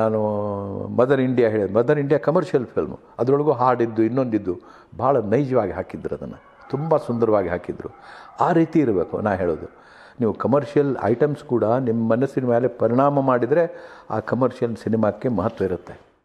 ನಾನು ಮದರ್ ಇಂಡಿಯಾ ಹೇಳಿದೆ ಮದರ್ ಇಂಡಿಯಾ ಕಮರ್ಷಿಯಲ್ ಫಿಲ್ಮು ಅದರೊಳಗೂ ಹಾಡಿದ್ದು ಇನ್ನೊಂದಿದ್ದು ಭಾಳ ನೈಜವಾಗಿ ಹಾಕಿದ್ರು ಅದನ್ನು ತುಂಬ ಸುಂದರವಾಗಿ ಹಾಕಿದ್ರು ಆ ರೀತಿ ಇರಬೇಕು ನಾ ಹೇಳೋದು ನೀವು ಕಮರ್ಷಿಯಲ್ ಐಟಮ್ಸ್ ಕೂಡ ನಿಮ್ಮ ಮನಸ್ಸಿನ ಮೇಲೆ ಪರಿಣಾಮ ಮಾಡಿದರೆ ಆ ಕಮರ್ಷಿಯಲ್ ಸಿನಿಮಾಕ್ಕೆ ಮಹತ್ವ ಇರುತ್ತೆ